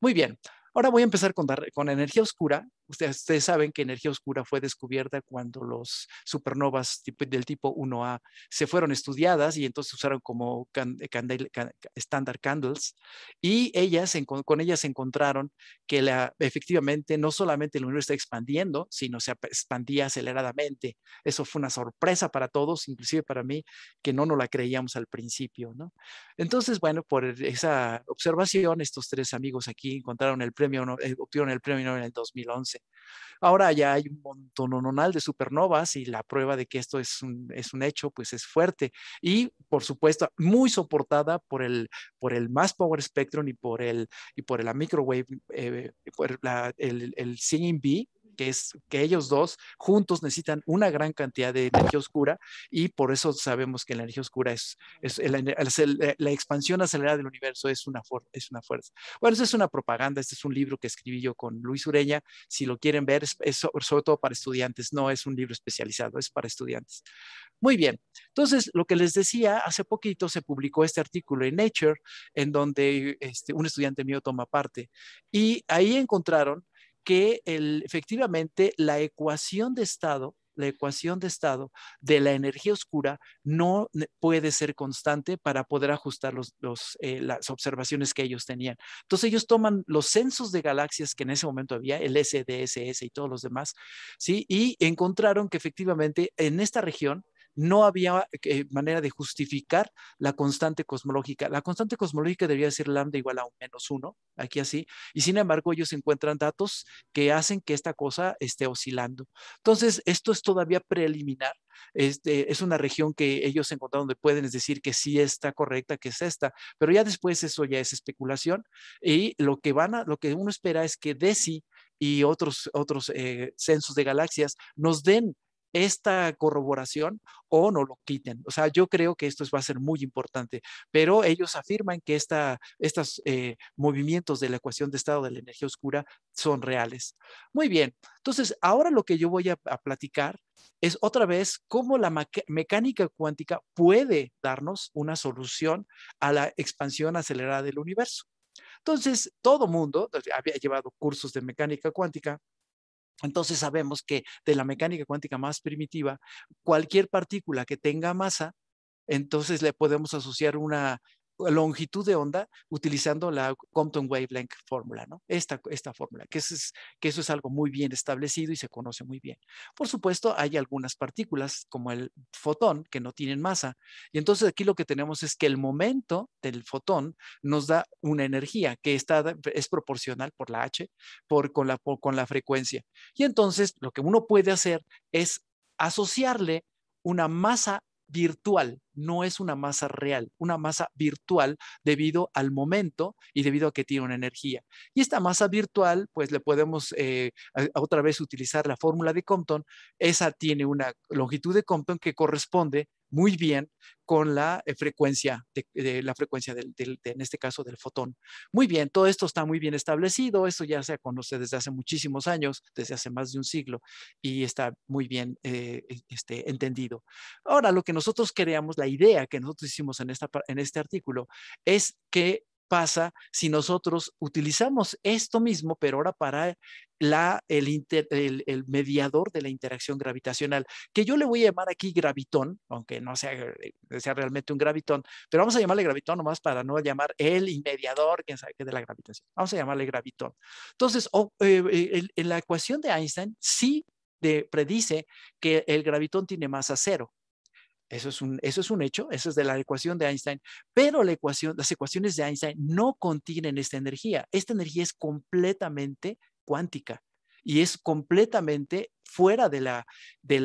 Muy bien. Ahora voy a empezar con, con energía oscura. Ustedes, saben que energía oscura fue descubierta cuando los supernovas del tipo 1A se fueron estudiadas y entonces usaron como standard candles. Y ellas, con ellas encontraron que la, efectivamente no solamente el universo está expandiendo, sino se expandía aceleradamente. Eso fue una sorpresa para todos, inclusive para mí, que no nos la creíamos al principio. ¿no? Entonces, bueno, por esa observación, estos tres amigos aquí encontraron el premio eh, obtuvieron el premio Nobel en el 2011. Ahora ya hay un montón de supernovas y la prueba de que esto es un, es un hecho, pues es fuerte. Y, por supuesto, muy soportada por el, por el Mass Power Spectrum y por, el, y por la Microwave, eh, por la, el, el CMB, que, es, que ellos dos juntos necesitan una gran cantidad de energía oscura y por eso sabemos que la energía oscura es, eh, la expansión acelerada del universo es una, es una fuerza. Bueno, eso es una propaganda, este es un libro que escribí yo con Luis Ureña, si lo quieren ver, es, sobre todo para estudiantes, no es un libro especializado, es para estudiantes. Muy bien, entonces lo que les decía, hace poquito se publicó este artículo en Nature, en donde este, un estudiante mío toma parte, y ahí encontraron que efectivamente la ecuación de estado la ecuación de estado de la energía oscura no puede ser constante para poder ajustar los, eh, las observaciones que ellos tenían. Entonces ellos toman los censos de galaxias que en ese momento había, el SDSS y todos los demás, ¿sí? y encontraron que efectivamente en esta región no había eh, manera de justificar la constante cosmológica. La constante cosmológica debería ser lambda igual a un menos uno, aquí así, y sin embargo ellos encuentran datos que hacen que esta cosa esté oscilando. Entonces, esto es todavía preliminar. Este, es una región que ellos encontraron donde pueden decir que sí está correcta, que es esta, pero ya después eso ya es especulación y lo que van lo que uno espera es que DESI y otros, otros eh, censos de galaxias nos den esta corroboración o no lo quiten. O sea, yo creo que esto va a ser muy importante, pero ellos afirman que estos eh, movimientos de la ecuación de estado de la energía oscura son reales. Muy bien, entonces ahora lo que yo voy a, a platicar es otra vez cómo la mecánica cuántica puede darnos una solución a la expansión acelerada del universo. Entonces, todo mundo había llevado cursos de mecánica cuántica, entonces sabemos que de la mecánica cuántica más primitiva, cualquier partícula que tenga masa, entonces le podemos asociar una longitud de onda utilizando la Compton Wavelength fórmula, ¿no? Esta, fórmula, que eso, es, que eso es algo muy bien establecido y se conoce muy bien. Por supuesto, hay algunas partículas, como el fotón, que no tienen masa. Y entonces aquí lo que tenemos es que el momento del fotón nos da una energía que está, es proporcional por la H, por, con, la, con la frecuencia. Y entonces lo que uno puede hacer es asociarle una masa virtual, no es una masa real, una masa virtual debido al momento y debido a que tiene una energía. Y esta masa virtual, pues le podemos eh, otra vez utilizar la fórmula de Compton, esa tiene una longitud de Compton que corresponde muy bien con la eh, frecuencia, de, la frecuencia del, en este caso del fotón. Muy bien, todo esto está muy bien establecido, esto ya se conoce desde hace muchísimos años, desde hace más de un siglo, y está muy bien eh, e, este, entendido. Ahora, lo que nosotros creamos, la idea que nosotros hicimos en, esta, en este artículo, es que pasa si nosotros utilizamos esto mismo, pero ahora para la, el, mediador de la interacción gravitacional, que yo le voy a llamar aquí gravitón, aunque no sea, eh, eh, sea realmente un gravitón, pero vamos a llamarle gravitón nomás para no llamar el mediador, quién sabe de la gravitación. Vamos a llamarle gravitón. Entonces, eh, en la ecuación de Einstein sí predice que el gravitón tiene masa cero. Eso es, un, hecho, eso es de la ecuación de Einstein, pero la ecuación, las ecuaciones de Einstein no contienen esta energía. Esta energía es completamente cuántica y es completamente fuera de, de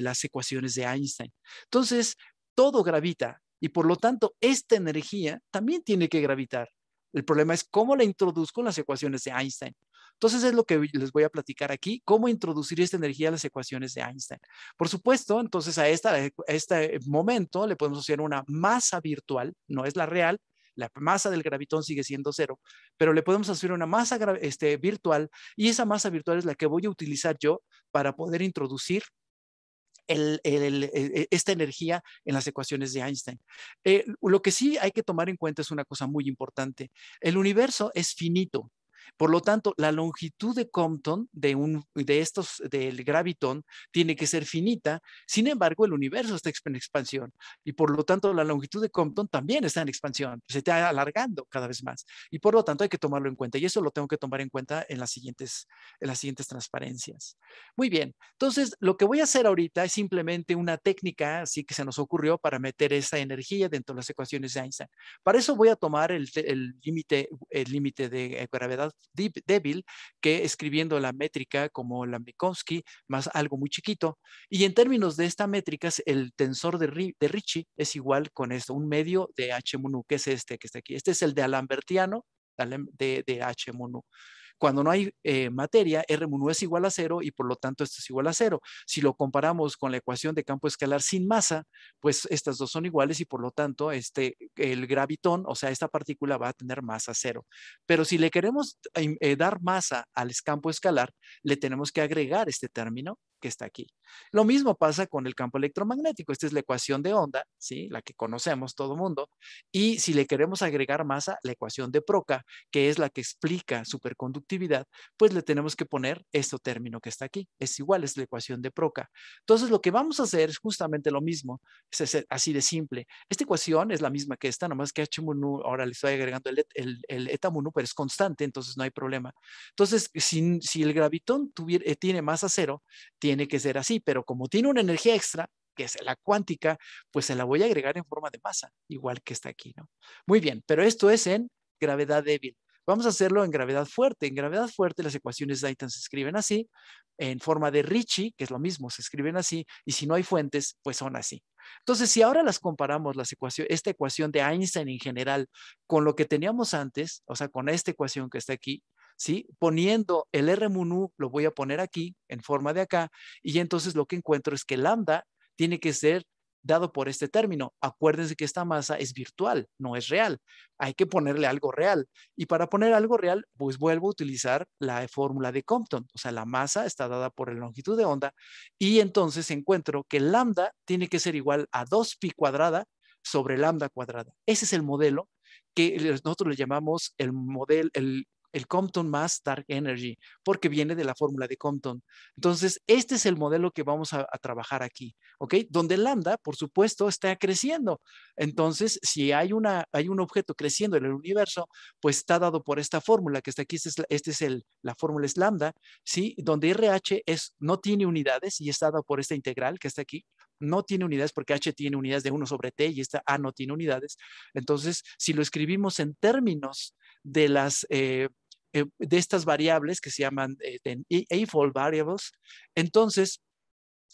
las ecuaciones de Einstein. Entonces, todo gravita y por lo tanto, esta energía también tiene que gravitar. El problema es cómo la introduzco en las ecuaciones de Einstein. Entonces es lo que les voy a platicar aquí, cómo introducir esta energía a las ecuaciones de Einstein. Por supuesto, entonces a, este momento le podemos hacer una masa virtual, no es la real, la masa del gravitón sigue siendo cero, pero le podemos hacer una masa este, virtual y esa masa virtual es la que voy a utilizar yo para poder introducir e, e, esta energía en las ecuaciones de Einstein. Eh, lo que sí hay que tomar en cuenta es una cosa muy importante. El universo es finito, por lo tanto, la longitud de Compton, de, estos, del gravitón, tiene que ser finita. Sin embargo, el universo está en expansión y por lo tanto la longitud de Compton también está en expansión, se está alargando cada vez más y por lo tanto hay que tomarlo en cuenta y eso lo tengo que tomar en cuenta en las siguientes, en las siguientes transparencias. Muy bien, entonces lo que voy a hacer ahorita es simplemente una técnica así que se nos ocurrió para meter esa energía dentro de las ecuaciones de Einstein. Para eso voy a tomar el límite el límite de eh, gravedad débil que escribiendo la métrica como la más algo muy chiquito. Y en términos de esta métrica, el tensor de, de Ricci es igual con esto, un medio de h que es este que está aquí. Este es el de Alambertiano de, de h cuando no hay eh, materia, R 1 es igual a cero y por lo tanto esto es igual a cero. Si lo comparamos con la ecuación de campo escalar sin masa, pues estas dos son iguales y por lo tanto este, el gravitón, o sea, esta partícula va a tener masa cero. Pero si le queremos eh, dar masa al campo escalar, le tenemos que agregar este término que está aquí. Lo mismo pasa con el campo electromagnético. Esta es la ecuación de onda, ¿sí? la que conocemos todo mundo. Y si le queremos agregar masa, la ecuación de Proca, que es la que explica superconductividad pues le tenemos que poner este término que está aquí. Es igual, es la ecuación de Proca. Entonces, lo que vamos a hacer es justamente lo mismo, es así de simple. Esta ecuación es la misma que esta, nomás que H 1 ahora le estoy agregando el, el, eta mu pero es constante, entonces no hay problema. Entonces, si, si el gravitón eh, tiene masa cero, tiene que ser así, pero como tiene una energía extra, que es la cuántica, pues se la voy a agregar en forma de masa, igual que está aquí, ¿no? Muy bien, pero esto es en gravedad débil. Vamos a hacerlo en gravedad fuerte. En gravedad fuerte las ecuaciones de einstein se escriben así, en forma de Ricci, que es lo mismo, se escriben así, y si no hay fuentes, pues son así. Entonces, si ahora las comparamos, las ecuación, esta ecuación de Einstein en general, con lo que teníamos antes, o sea, con esta ecuación que está aquí, ¿sí? Poniendo el R mu lo voy a poner aquí, en forma de acá, y entonces lo que encuentro es que lambda tiene que ser dado por este término. Acuérdense que esta masa es virtual, no es real. Hay que ponerle algo real. Y para poner algo real, pues vuelvo a utilizar la fórmula de Compton. O sea, la masa está dada por la longitud de onda y entonces encuentro que lambda tiene que ser igual a 2pi cuadrada sobre lambda cuadrada. Ese es el modelo que nosotros le llamamos el modelo, el el Compton más Dark Energy, porque viene de la fórmula de Compton. Entonces, este es el modelo que vamos a, trabajar aquí, ¿ok? Donde lambda, por supuesto, está creciendo. Entonces, si hay, una, hay un objeto creciendo en el universo, pues está dado por esta fórmula que está aquí, esta es, este es el, la fórmula es lambda, ¿sí? Donde RH es, no tiene unidades y está dado por esta integral que está aquí, no tiene unidades porque H tiene unidades de 1 sobre T y esta A no tiene unidades. Entonces, si lo escribimos en términos de las eh, eh, de estas variables que se llaman eh, AFOL variables. Entonces,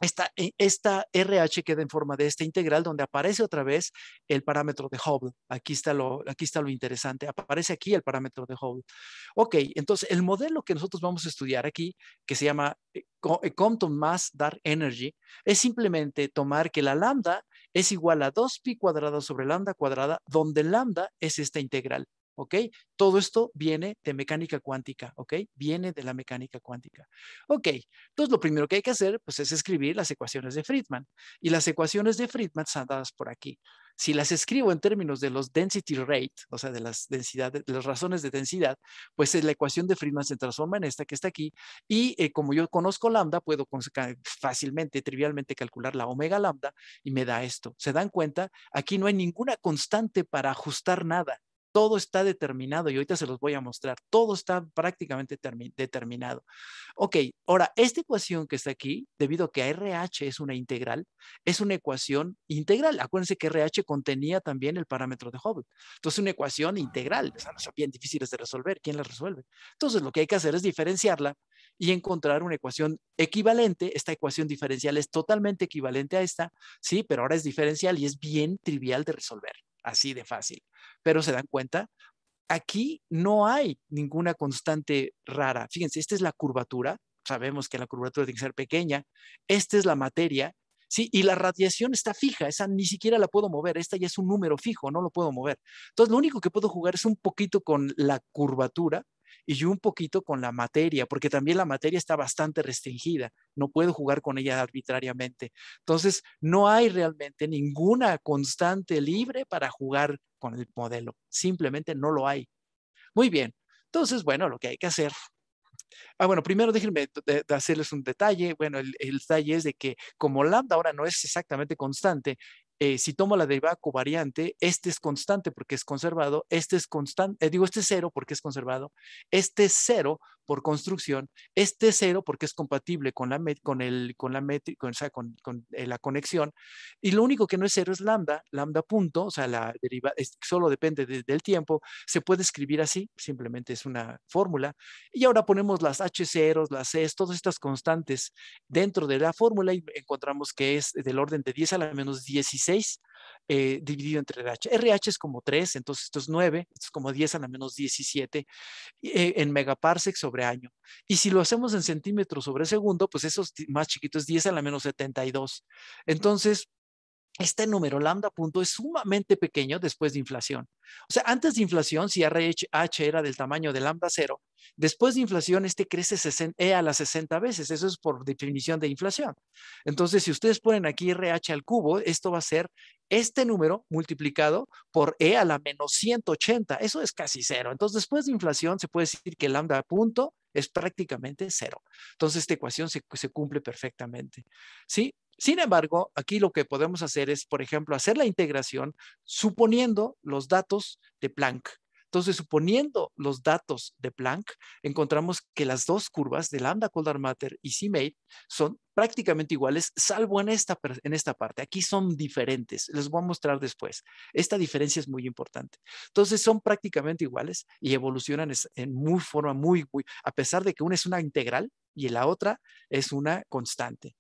esta, eh, esta, RH queda en forma de esta integral donde aparece otra vez el parámetro de Hubble. Aquí está, lo, aquí está lo interesante. Aparece aquí el parámetro de Hubble. Ok, entonces el modelo que nosotros vamos a estudiar aquí, que se llama eh, Compton Mass Dark Energy, es simplemente tomar que la lambda es igual a 2pi cuadrada sobre lambda cuadrada, donde lambda es esta integral. ¿ok? Todo esto viene de mecánica cuántica, ¿ok? Viene de la mecánica cuántica. Ok, entonces lo primero que hay que hacer, pues es escribir las ecuaciones de Friedman. Y las ecuaciones de Friedman están dadas por aquí. Si las escribo en términos de los density rate, o sea, de las razones de densidad, pues la ecuación de Friedman se transforma en esta que está aquí. Y eh, como yo conozco lambda, puedo fácilmente, trivialmente calcular la omega lambda y me da esto. ¿Se dan cuenta? Aquí no hay ninguna constante para ajustar nada todo está determinado y ahorita se los voy a mostrar. Todo está prácticamente determinado. Ok, ahora, esta ecuación que está aquí, debido a que RH es una integral, es una ecuación integral. Acuérdense que RH contenía también el parámetro de Hubble. Entonces, una ecuación ah, integral. sea, no son bien difíciles de resolver. ¿Quién las resuelve? Entonces, lo que hay que hacer es diferenciarla y encontrar una ecuación equivalente. Esta ecuación diferencial es totalmente equivalente a esta, sí, pero ahora es diferencial y es bien trivial de resolver así de fácil. Pero se dan cuenta, aquí no hay ninguna constante rara. Fíjense, esta es la curvatura, sabemos que la curvatura tiene que ser pequeña, esta es la materia, ¿sí? Y la radiación está fija, esa ni siquiera la puedo mover, esta ya es un número fijo, no lo puedo mover. Entonces, lo único que puedo jugar es un poquito con la curvatura y yo un poquito con la materia, porque también la materia está bastante restringida, no puedo jugar con ella arbitrariamente. Entonces, no hay realmente ninguna constante libre para jugar con el modelo, simplemente no lo hay. Muy bien, entonces, bueno, lo que hay que hacer Ah, bueno, primero déjenme hacerles un detalle. Bueno, el, el, detalle es de que como lambda ahora no es exactamente constante, eh, si tomo la derivada covariante, este es constante porque es conservado, este es constante, eh, digo, este es cero porque es conservado, este es cero por construcción es este cero porque es compatible con la, con el, con la, con, con, eh, la conexión. Y lo único que no es cero es lambda, lambda punto, o sea, la deriva, solo depende del tiempo. Se puede escribir así, simplemente es una fórmula. Y ahora ponemos las h ceros las C, todas estas constantes dentro de la fórmula y encontramos que es del orden de 10 a la menos 16 eh, dividido entre RH. RH es como 3, entonces esto es 9, esto es como 10 a la menos 17 eh, en megaparsec sobre año. Y si lo hacemos en centímetros sobre segundo, pues eso es más chiquito, es 10 a la menos 72. Entonces, este número lambda punto es sumamente pequeño después de inflación. O sea, antes de inflación, si RH era del tamaño de lambda cero, después de inflación este crece E a las 60 veces. Eso es por definición de inflación. Entonces, si ustedes ponen aquí RH al cubo, esto va a ser este número multiplicado por E a la menos 180. Eso es casi cero. Entonces, después de inflación, se puede decir que lambda punto es prácticamente cero. Entonces, esta ecuación se, se cumple perfectamente. ¿Sí? Sin embargo, aquí lo que podemos hacer es, por ejemplo, hacer la integración suponiendo los datos de Planck. Entonces, suponiendo los datos de Planck, encontramos que las dos curvas de lambda coldar matter y c son prácticamente iguales, salvo en esta, parte. Aquí son diferentes. Les voy a mostrar después. Esta diferencia es muy importante. Entonces, son prácticamente iguales y evolucionan en muy forma muy, a pesar de que una es una integral y la otra es una constante.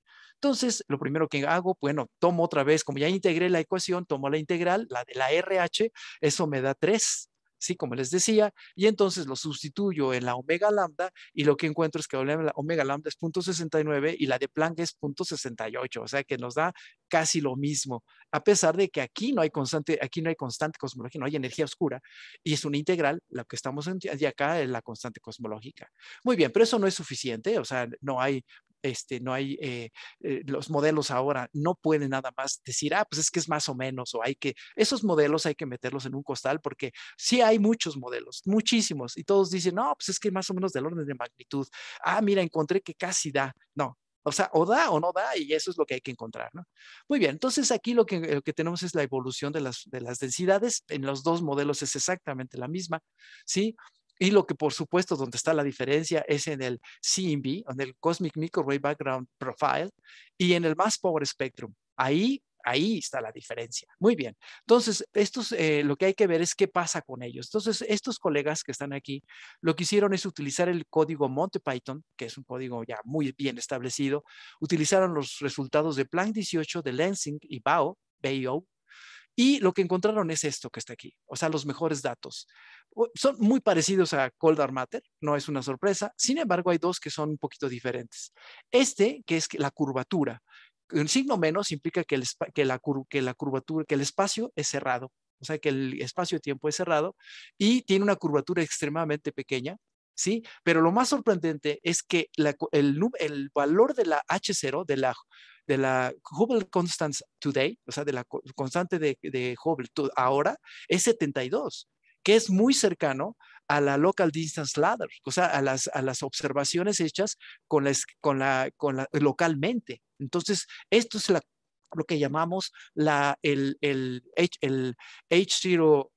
Entonces, lo primero que hago, bueno, tomo otra vez, como ya integré la ecuación, tomo la integral, la de la RH, eso me da 3, ¿sí? Como les decía, y entonces lo sustituyo en la omega lambda y lo que encuentro es que la omega lambda es 0.69 y la de Planck es 0.68, o sea que nos da casi lo mismo, a pesar de que aquí no hay constante, aquí no hay constante cosmológica, no hay energía oscura y es una integral, la que estamos de acá es la constante cosmológica. Muy bien, pero eso no es suficiente, o sea, no hay este, no hay eh, eh, los modelos ahora no pueden nada más decir, ah, pues es que es más o menos, o hay que, esos modelos hay que meterlos en un costal porque sí hay muchos modelos, muchísimos, y todos dicen, no, pues es que más o menos del orden de magnitud, ah, mira, encontré que casi da, no. O sea, o da o no da, y eso es lo que hay que encontrar, ¿no? Muy bien, entonces aquí lo que, lo que tenemos es la evolución de las, de las densidades, en los dos modelos es exactamente la misma, ¿sí? Y lo que, por supuesto, donde está la diferencia es en el CMB, en el Cosmic Microwave Background Profile, y en el Mass Power Spectrum. Ahí Ahí está la diferencia. Muy bien. Entonces, esto eh, lo que hay que ver es qué pasa con ellos. Entonces, estos colegas que están aquí, lo que hicieron es utilizar el código Monte Python, que es un código ya muy bien establecido. Utilizaron los resultados de Planck 18 de Lensing y BAO, BAO y lo que encontraron es esto que está aquí, o sea, los mejores datos. Son muy parecidos a Cold Matter, no es una sorpresa. Sin embargo, hay dos que son un poquito diferentes. Este, que es la curvatura. Un signo menos implica que, el, la, curvatura, que el espacio es cerrado, o sea, que el espacio-tiempo es cerrado y tiene una curvatura extremadamente pequeña, ¿sí? Pero lo más sorprendente es que el, el, valor de la H0, de la de la Hubble constant today, o sea, de la constante de, Hubble ahora, es 72, que es muy cercano a la local distance ladder, o sea, a las, a las observaciones hechas con, las, con, la, con la, localmente. Entonces, esto es la, lo que llamamos la, el, el, el H0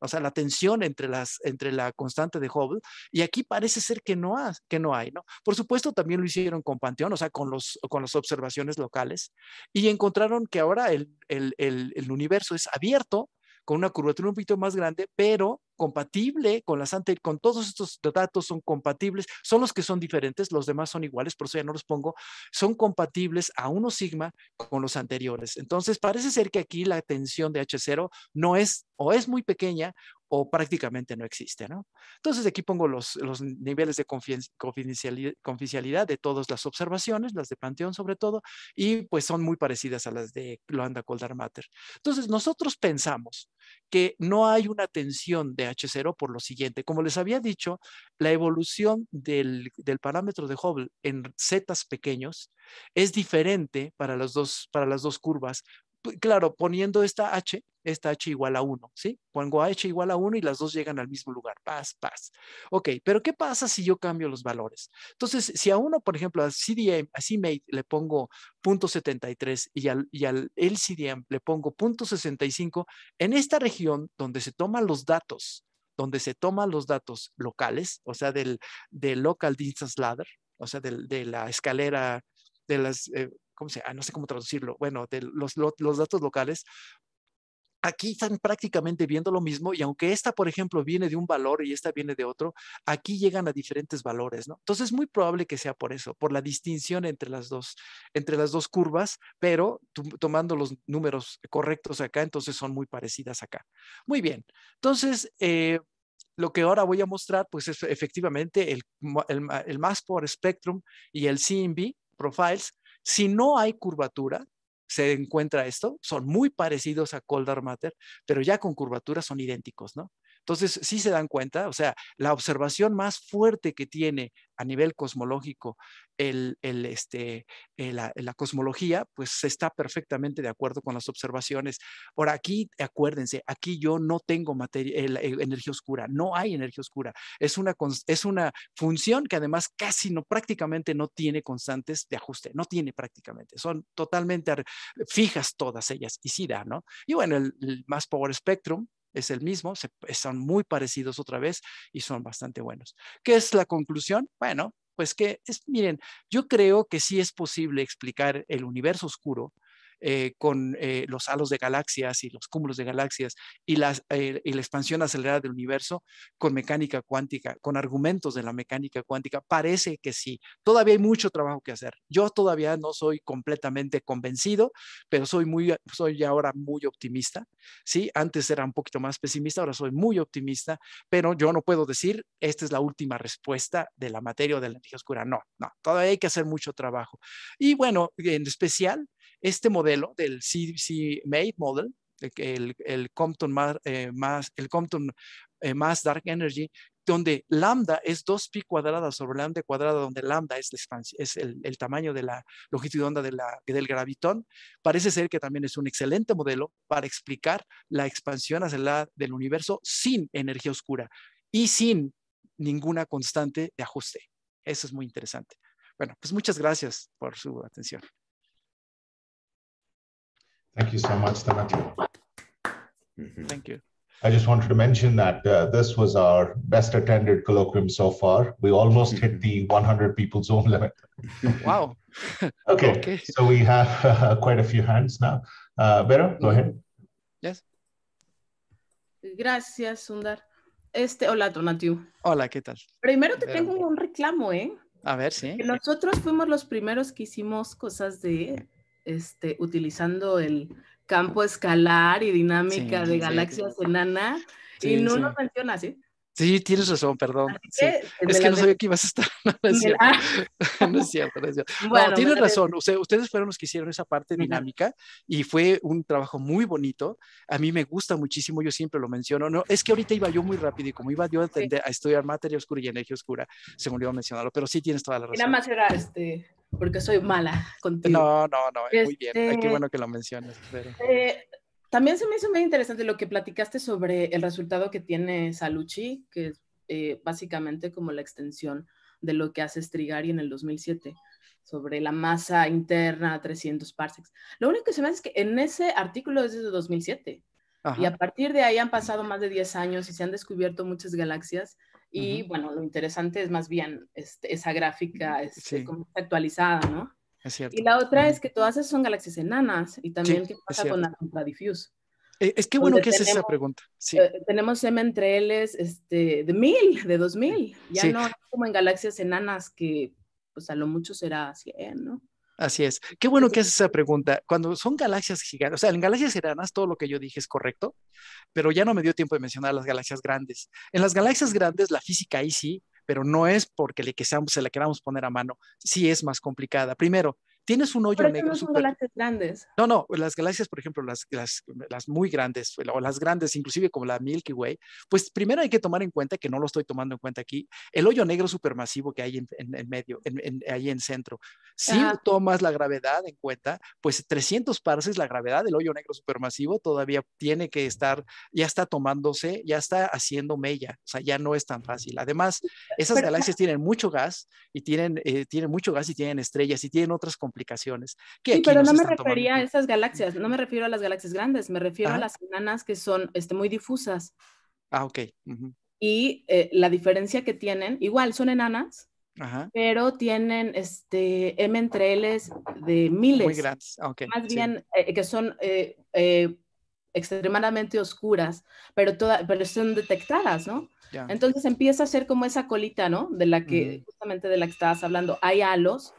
o sea, la tensión entre, las, entre la constante de Hubble, y aquí parece ser que no, que no hay, ¿no? Por supuesto, también lo hicieron con Panteón, o sea, con, los, con las observaciones locales, y encontraron que ahora el, el, el universo es abierto con una curvatura un poquito más grande, pero compatible con las anteriores, con todos estos datos son compatibles, son los que son diferentes, los demás son iguales, por eso ya no los pongo, son compatibles a uno sigma con los anteriores. Entonces, parece ser que aquí la tensión de H0 no es o es muy pequeña o prácticamente no existe, ¿no? Entonces aquí pongo los, niveles de confidencialidad, de todas las observaciones, las de Panteón sobre todo, y pues son muy parecidas a las de Loanda Coldar Matter. Entonces nosotros pensamos que no hay una tensión de H0 por lo siguiente. Como les había dicho, la evolución del, parámetro de Hubble en zetas pequeños es diferente para las dos, para las dos curvas claro, poniendo esta H, esta H igual a 1, ¿sí? Pongo H igual a 1 y las dos llegan al mismo lugar, paz, paz. Ok, pero ¿qué pasa si yo cambio los valores? Entonces, si a uno, por ejemplo, a CDM, a CMate le pongo .73 y al, y al LCDM le pongo .65, en esta región donde se toman los datos, donde se toman los datos locales, o sea, del, del local distance ladder, o sea, de la escalera de las eh, Ah, no sé cómo traducirlo, bueno, de los, datos locales, aquí están prácticamente viendo lo mismo y aunque esta, por ejemplo, viene de un valor y esta viene de otro, aquí llegan a diferentes valores, ¿no? Entonces es muy probable que sea por eso, por la distinción entre las dos, entre las dos curvas, pero tomando los números correctos acá, entonces son muy parecidas acá. Muy bien, entonces... Eh, lo que ahora voy a mostrar, pues es efectivamente el, el, el Spectrum y el CMB Profiles, si no hay curvatura, se encuentra esto, son muy parecidos a Coldar Matter, pero ya con curvatura son idénticos, ¿no? Entonces, sí se dan cuenta, o sea, la observación más fuerte que tiene a nivel cosmológico el, este, eh, la, la, cosmología, pues está perfectamente de acuerdo con las observaciones. Por aquí, acuérdense, aquí yo no tengo materia, eh, energía oscura, no hay energía oscura. Es una, es una función que además casi no, prácticamente no tiene constantes de ajuste, no tiene prácticamente, son totalmente fijas todas ellas y sí da, ¿no? Y bueno, el, más Power Spectrum, es el mismo, están eh, son muy parecidos otra vez y son bastante buenos. ¿Qué es la conclusión? Bueno, pues que, es, miren, yo creo que sí es posible explicar el universo oscuro eh, con eh, los halos de galaxias y los cúmulos de galaxias y, eh, y la expansión acelerada del universo con mecánica cuántica, con argumentos de la mecánica cuántica, parece que sí. Todavía hay mucho trabajo que hacer. Yo todavía no soy completamente convencido, pero soy, muy, soy ahora muy optimista. ¿sí? Antes era un poquito más pesimista, ahora soy muy optimista, pero yo no puedo decir, esta es la última respuesta de la materia o de la energía oscura. No, no, todavía hay que hacer mucho trabajo. Y bueno, en especial, este modelo del CDC-MADE Model, el, Compton, eh, eh, más, Dark Energy, donde lambda es 2pi cuadrada sobre lambda cuadrada, donde lambda es, es el, tamaño de la longitud de onda del gravitón, parece ser que también es un excelente modelo para explicar la expansión hacia la del universo sin energía oscura y sin ninguna constante de ajuste. Eso es muy interesante. Bueno, pues muchas gracias por su atención. Thank you so much, Tamatya. Mm-hmm. Thank you. I just wanted to mention that uh, this was our best attended colloquium so far. We almost hit the 100 people Zoom limit. wow. okay. okay. So we have uh, quite a few hands now. Uh, Vera, go mm-hmm. ahead. Yes. Gracias, Sundar. Este, hola, Donatiu. Hola, ¿qué tal? Primero te Pero... tengo un reclamo, ¿eh? A ver, sí. Que nosotros fuimos los primeros que hicimos cosas de Este, utilizando el campo escalar y dinámica de galaxias enana, y no nos menciona así. Sí, tienes razón, perdón. Es que no sabía que ibas a estar. Ah. No es cierto. No, es cierto, no tienes razón. ustedes fueron los que hicieron esa parte dinámica y fue un trabajo muy bonito. A mí me gusta muchísimo, yo siempre lo menciono. No, es que ahorita iba yo muy rápido y como iba yo a, a estudiar materia oscura y energía oscura, se me olvidó mencionarlo, pero sí tienes toda la razón. Nada más era este, porque soy mala contigo. No, no, no, eh, muy bien. qué este bueno que lo menciones, también se me hizo muy interesante lo que platicaste sobre el resultado que tiene Salucci, que es eh, básicamente como la extensión de lo que hace Strigari en el 2007 sobre la masa interna a 300 parsecs. Lo único que se me hace es que en ese artículo es desde 2007 y a partir de ahí han pasado más de 10 años y se han descubierto muchas galaxias y bueno, lo interesante es más bien este, esa gráfica este, actualizada, ¿no? Y la otra es que todas esas son galaxias enanas y también qué pasa con la contra e, es que bueno que haces esa pregunta. Eh, tenemos M entre L este, de mil, de dos mil. Ya no como en galaxias enanas que pues a lo mucho será 100, ¿no? Así es. Qué bueno que haces esa pregunta. Cuando son galaxias gigantes, o sea, en galaxias enanas todo lo que yo dije es correcto, pero ya no me dio tiempo de mencionar las galaxias grandes. En las galaxias grandes, la física ahí sí pero no es porque le se la queramos poner a mano, sí es más complicada. Primero, tienes un hoyo negro. No No, no, las galaxias, por ejemplo, las, las, muy grandes o las grandes, inclusive como la Milky Way, pues primero hay que tomar en cuenta, que no lo estoy tomando en cuenta aquí, el hoyo negro supermasivo que hay en, medio, en, ahí en centro. Si tomas la gravedad en cuenta, pues 300 parsecs la gravedad del hoyo negro supermasivo todavía tiene que estar, ya está tomándose, ya está haciendo mella, o sea, ya no es tan fácil. Además, esas galaxias tienen mucho gas y tienen, eh, tienen mucho gas y tienen estrellas y tienen otras aplicaciones. Que sí, pero no me refería a esas galaxias, no me refiero a las galaxias grandes, me refiero a las enanas que son este, muy difusas. Ah, ok. Y eh, la diferencia que tienen, igual son enanas, pero tienen este M entre L de miles. Muy grandes, ah, okay, Más bien eh, que son eh, extremadamente oscuras, pero, toda, pero son detectadas, ¿no? Entonces empieza a ser como esa colita, ¿no? De la que, justamente de la que estabas hablando, hay halos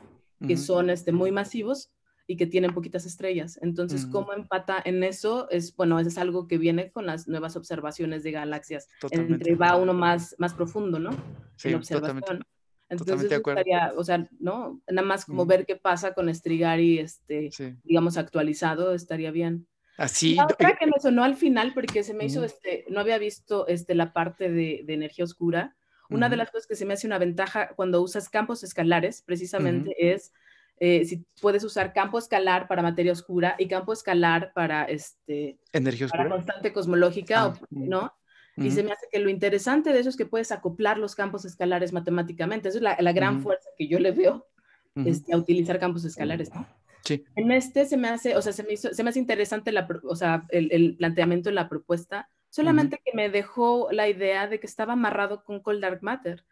que son este, muy masivos y que tienen poquitas estrellas. Entonces, ¿cómo empata en eso? Es, bueno, es algo que viene con las nuevas observaciones de galaxias. Entre va uno más, más profundo, ¿no? Sí, en observación. Totalmente. Entonces, estaría, o sea, ¿no? Nada más como ver qué pasa con Strigari, este, digamos, actualizado, estaría bien. Así. Ah, la otra que me sonó al final, porque se me hizo, este, no había visto este, la parte de energía oscura, una de las cosas que se me hace una ventaja cuando usas campos escalares, precisamente, es eh, si puedes usar campo escalar para materia oscura y campo escalar para este energía oscura para constante cosmológica, ah, ¿no? Y se me hace que lo interesante de eso es que puedes acoplar los campos escalares matemáticamente. Esa es la, la gran fuerza que yo le veo este, a utilizar campos escalares, ¿no? Sí. En este se me hace, o sea, se me, se me hace interesante la, o sea, el, el, planteamiento de la propuesta Solamente que me dejó la idea de que estaba amarrado con Cold Dark Matter,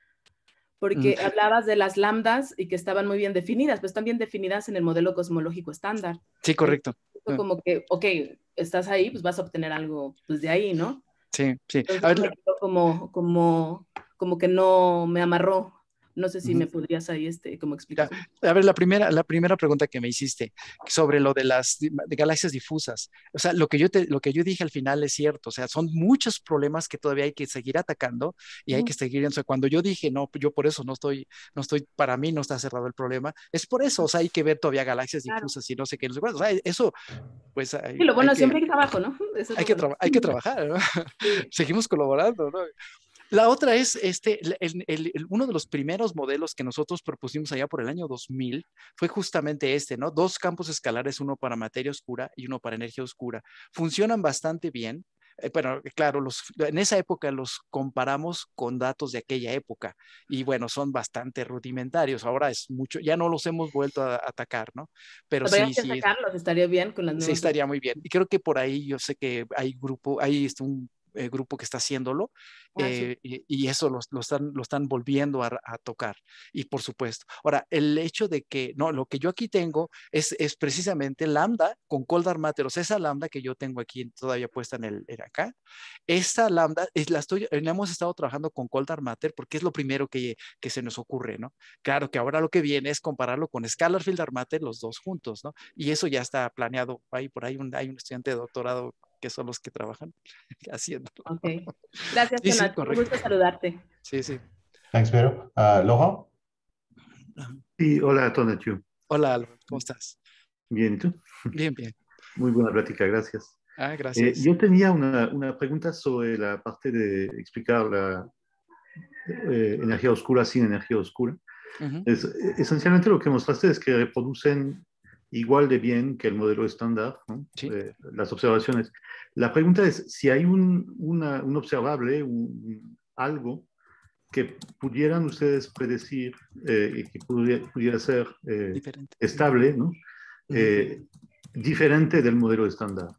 porque mm. hablabas de las lambdas y que estaban muy bien definidas, pues están bien definidas en el modelo cosmológico estándar. Sí, correcto. Mm. Como que, ok, estás ahí, pues vas a obtener algo pues, de ahí, ¿no? Sí, sí. como, como, como que no me amarró no sé si me podrías ahí este, como explicar. A ver, la primera, la primera pregunta que me hiciste sobre lo de las galaxias difusas. O sea, lo que, yo te, lo que yo dije al final es cierto. O sea, son muchos problemas que todavía hay que seguir atacando y hay que seguir. O cuando yo dije, no, yo por eso no estoy, no estoy, para mí no está cerrado el problema, es por eso. O sea, hay que ver todavía galaxias difusas y no sé qué. No sé o sea, e, eso, pues. y lo bueno, siempre que, hay trabajo, ¿no? hay, que hay que trabajar, Seguimos colaborando, ¿no? La otra es, este, uno de los primeros modelos que nosotros propusimos allá por el año 2000 fue justamente este, ¿no? Dos campos escalares, uno para materia oscura y uno para energía oscura. Funcionan bastante bien. Eh, pero bueno, eh, claro, en esa época los comparamos con datos de aquella época y bueno, son bastante rudimentarios. Ahora es mucho, ya no los hemos vuelto a, atacar, ¿no? Pero, sí, sí. Sacarlos, estaría bien con las nuevas. Sí, estaría muy bien. Y creo que por ahí yo sé que hay grupo, hay este, un eh, grupo que está haciéndolo ah, eh, y, eso lo, están, lo están volviendo a, tocar. Y por supuesto, ahora, el hecho de que, no, lo que yo aquí tengo es, es precisamente lambda con cold Armater, o sea esa lambda que yo tengo aquí todavía puesta en el en acá, esa lambda, es, la, estoy, eh, hemos estado trabajando con cold armater porque es lo primero que, que se nos ocurre, ¿no? Claro que ahora lo que viene es compararlo con scalar field armater los dos juntos, ¿no? Y eso ya está planeado, ahí por ahí un, hay un estudiante de doctorado que son los que trabajan haciendo. Okay. Gracias, sí, Jonathan. gusta gusto saludarte. Sí, sí. Thanks, Vero. Uh, Sí, hola, Tonatiu. Hola, ¿Cómo estás? Bien, ¿y tú? Bien, bien. Muy buena plática, gracias. Ah, eh, gracias. yo tenía una, una, pregunta sobre la parte de explicar la eh, energía oscura sin energía oscura. es, esencialmente lo que mostraste es que reproducen igual de bien que el modelo estándar, eh, las observaciones. La pregunta es si hay un, observable, un, algo que pudieran ustedes predecir eh, y que pudiera, ser eh, estable, diferente del modelo estándar,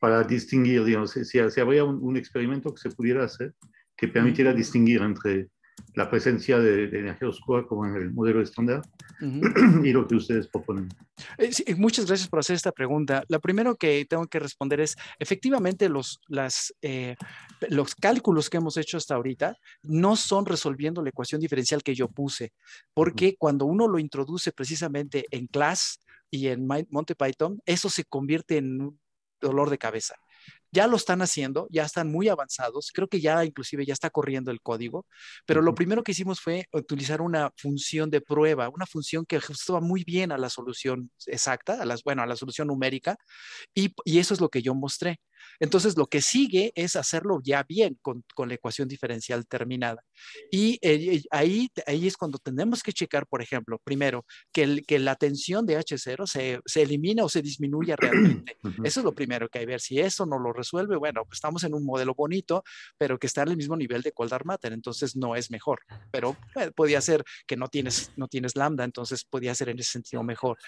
para distinguir, digamos, si, si habría un, experimento que se pudiera hacer que permitiera distinguir entre la presencia de, energía oscura como en el modelo estándar y lo que ustedes proponen. Eh, eh, muchas gracias por hacer esta pregunta. La primero que tengo que responder es, efectivamente, los, eh, los cálculos que hemos hecho hasta ahorita no son resolviendo la ecuación diferencial que yo puse, porque cuando uno lo introduce precisamente en class y en Monte Python, eso se convierte en un dolor de cabeza. Ya lo están haciendo, ya están muy avanzados, creo que ya inclusive ya está corriendo el código, pero lo primero que hicimos fue utilizar una función de prueba, una función que ajustaba muy bien a la solución exacta, a las, bueno, a la solución numérica, y eso es lo que yo mostré. Entonces, lo que sigue es hacerlo ya bien con, la ecuación diferencial terminada. Eh, y ahí, ahí es cuando tenemos que checar, por ejemplo, primero, que, la tensión de H0 se, se elimina o se disminuya realmente. Eso es lo primero que hay que ver. Si eso no lo resuelve, bueno, pues estamos en un modelo bonito, pero que está en el mismo nivel de Coldar Matter, entonces no es mejor. Pero podría eh, podía ser que no tienes, no tienes lambda, entonces podía ser en ese sentido mejor.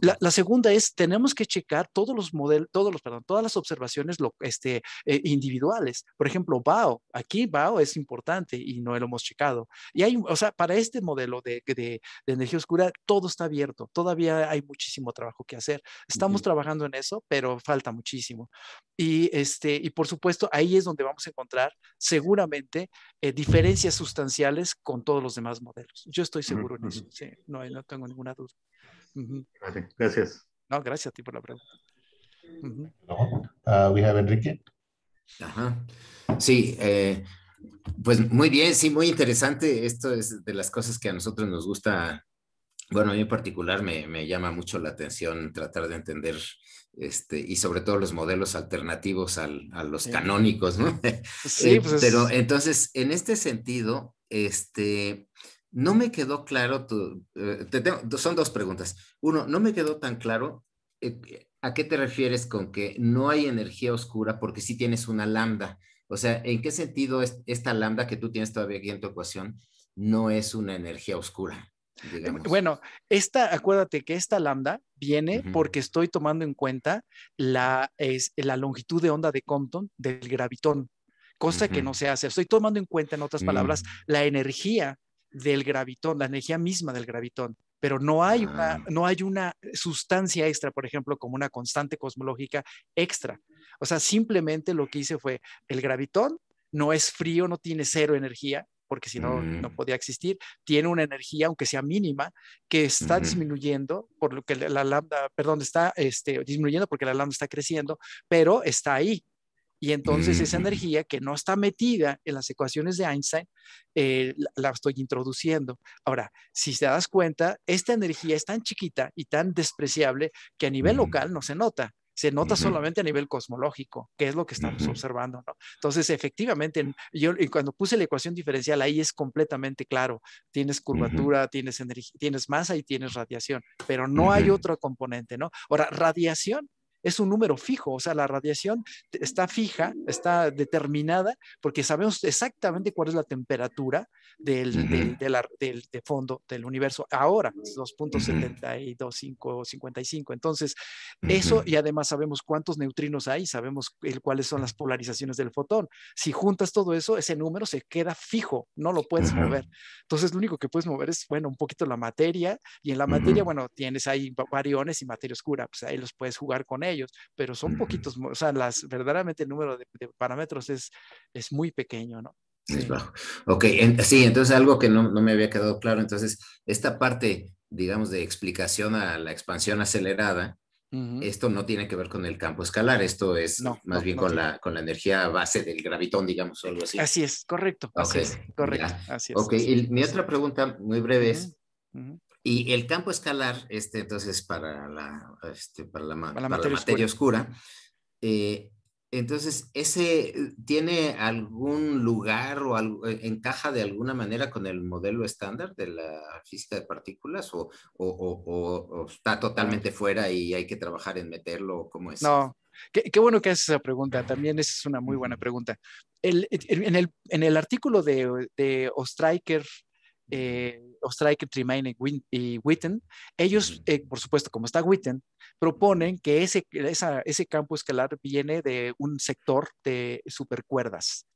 La, segunda es, tenemos que checar todos los modelos, todos perdón, todas las observaciones este, eh, individuales. Por ejemplo, BAO, aquí BAO es importante y no lo hemos checado. Y hay, o sea, para este modelo de, de, energía oscura, todo está abierto, todavía hay muchísimo trabajo que hacer. Estamos trabajando en eso, pero falta muchísimo. Y, este, y por supuesto, ahí es donde vamos a encontrar seguramente eh, diferencias sustanciales con todos los demás modelos. Yo estoy seguro en eso, no, no tengo ninguna duda. Gracias. No, gracias a ti por la pregunta. Ah, we have Enrique. Ajá. Sí, eh, pues muy bien, sí, muy interesante. Esto es de las cosas que a nosotros nos gusta. Bueno, a mí en particular me, me llama mucho la atención tratar de entender este, y sobre todo los modelos alternativos al, a los canónicos, ¿no? Sí, eh, pues Pero entonces, en este sentido, este, no me quedó claro, eh, te son dos preguntas. Uno, no me quedó tan claro ¿A qué te refieres con que no hay energía oscura porque sí tienes una lambda? O sea, ¿en qué sentido es esta lambda que tú tienes todavía aquí en tu ecuación no es una energía oscura? Eh, bueno, esta, acuérdate que esta lambda viene porque estoy tomando en cuenta la, es, la longitud de onda de Compton del gravitón, cosa que no se hace. Estoy tomando en cuenta, en otras palabras, mm. la energía del gravitón, la energía misma del gravitón pero no hay, una, ah. no hay una sustancia extra, por ejemplo, como una constante cosmológica extra. O sea, simplemente lo que hice fue, el gravitón no es frío, no tiene cero energía, porque si no, no mm. podía existir. Tiene una energía, aunque sea mínima, que está disminuyendo, por lo que la lambda, perdón, está este, disminuyendo porque la lambda está creciendo, pero está ahí. Y entonces esa mm. energía que no está metida en las ecuaciones de Einstein, eh, la, estoy introduciendo. Ahora, si te das cuenta, esta energía es tan chiquita y tan despreciable que a nivel mm. local no se nota se nota solamente a nivel cosmológico, que es lo que estamos observando, Entonces, efectivamente, yo cuando puse la ecuación diferencial, ahí es completamente claro, tienes curvatura, tienes energía, tienes masa y tienes radiación, pero no hay otro componente, ¿no? Ahora, radiación es un número fijo, o sea, la radiación está fija, está determinada, porque sabemos exactamente cuál es la temperatura del, del, de del fondo del universo ahora, 2.725 55. Entonces, eso y además sabemos cuántos neutrinos hay, sabemos cuáles son las polarizaciones del fotón. Si juntas todo eso, ese número se queda fijo, no lo puedes mover. Entonces, lo único que puedes mover es, bueno, un poquito la materia y en la materia, bueno, tienes ahí variones y materia oscura, pues ahí los puedes jugar con él ellos, pero son poquitos, o sea, verdaderamente el número de, parámetros es, es muy pequeño, ¿no? Es bajo. Ok, sí, entonces algo que no, no, me había quedado claro, entonces esta parte, digamos, de explicación a la expansión acelerada, esto no tiene que ver con el campo escalar, esto es más bien con, la, con la energía base del gravitón, digamos, o algo así. Así es, correcto. Ok, Así es, correcto. Así es, ok, y mi otra pregunta muy breve es, y el campo escalar, este entonces para la, este, para la, materia, oscura, eh, entonces, ¿ese tiene algún lugar o algo, eh, encaja de alguna manera con el modelo estándar de la física de partículas o, o, está totalmente fuera y hay que trabajar en meterlo? ¿Cómo es? No, qué, qué bueno que haces esa pregunta, también es una muy buena pregunta. en, el, en, el, artículo de, de Ostriker eh, strike Tremaine y Witten, ellos, eh, por supuesto, como está Witten, proponen que ese, ese campo escalar viene de un sector de supercuerdas.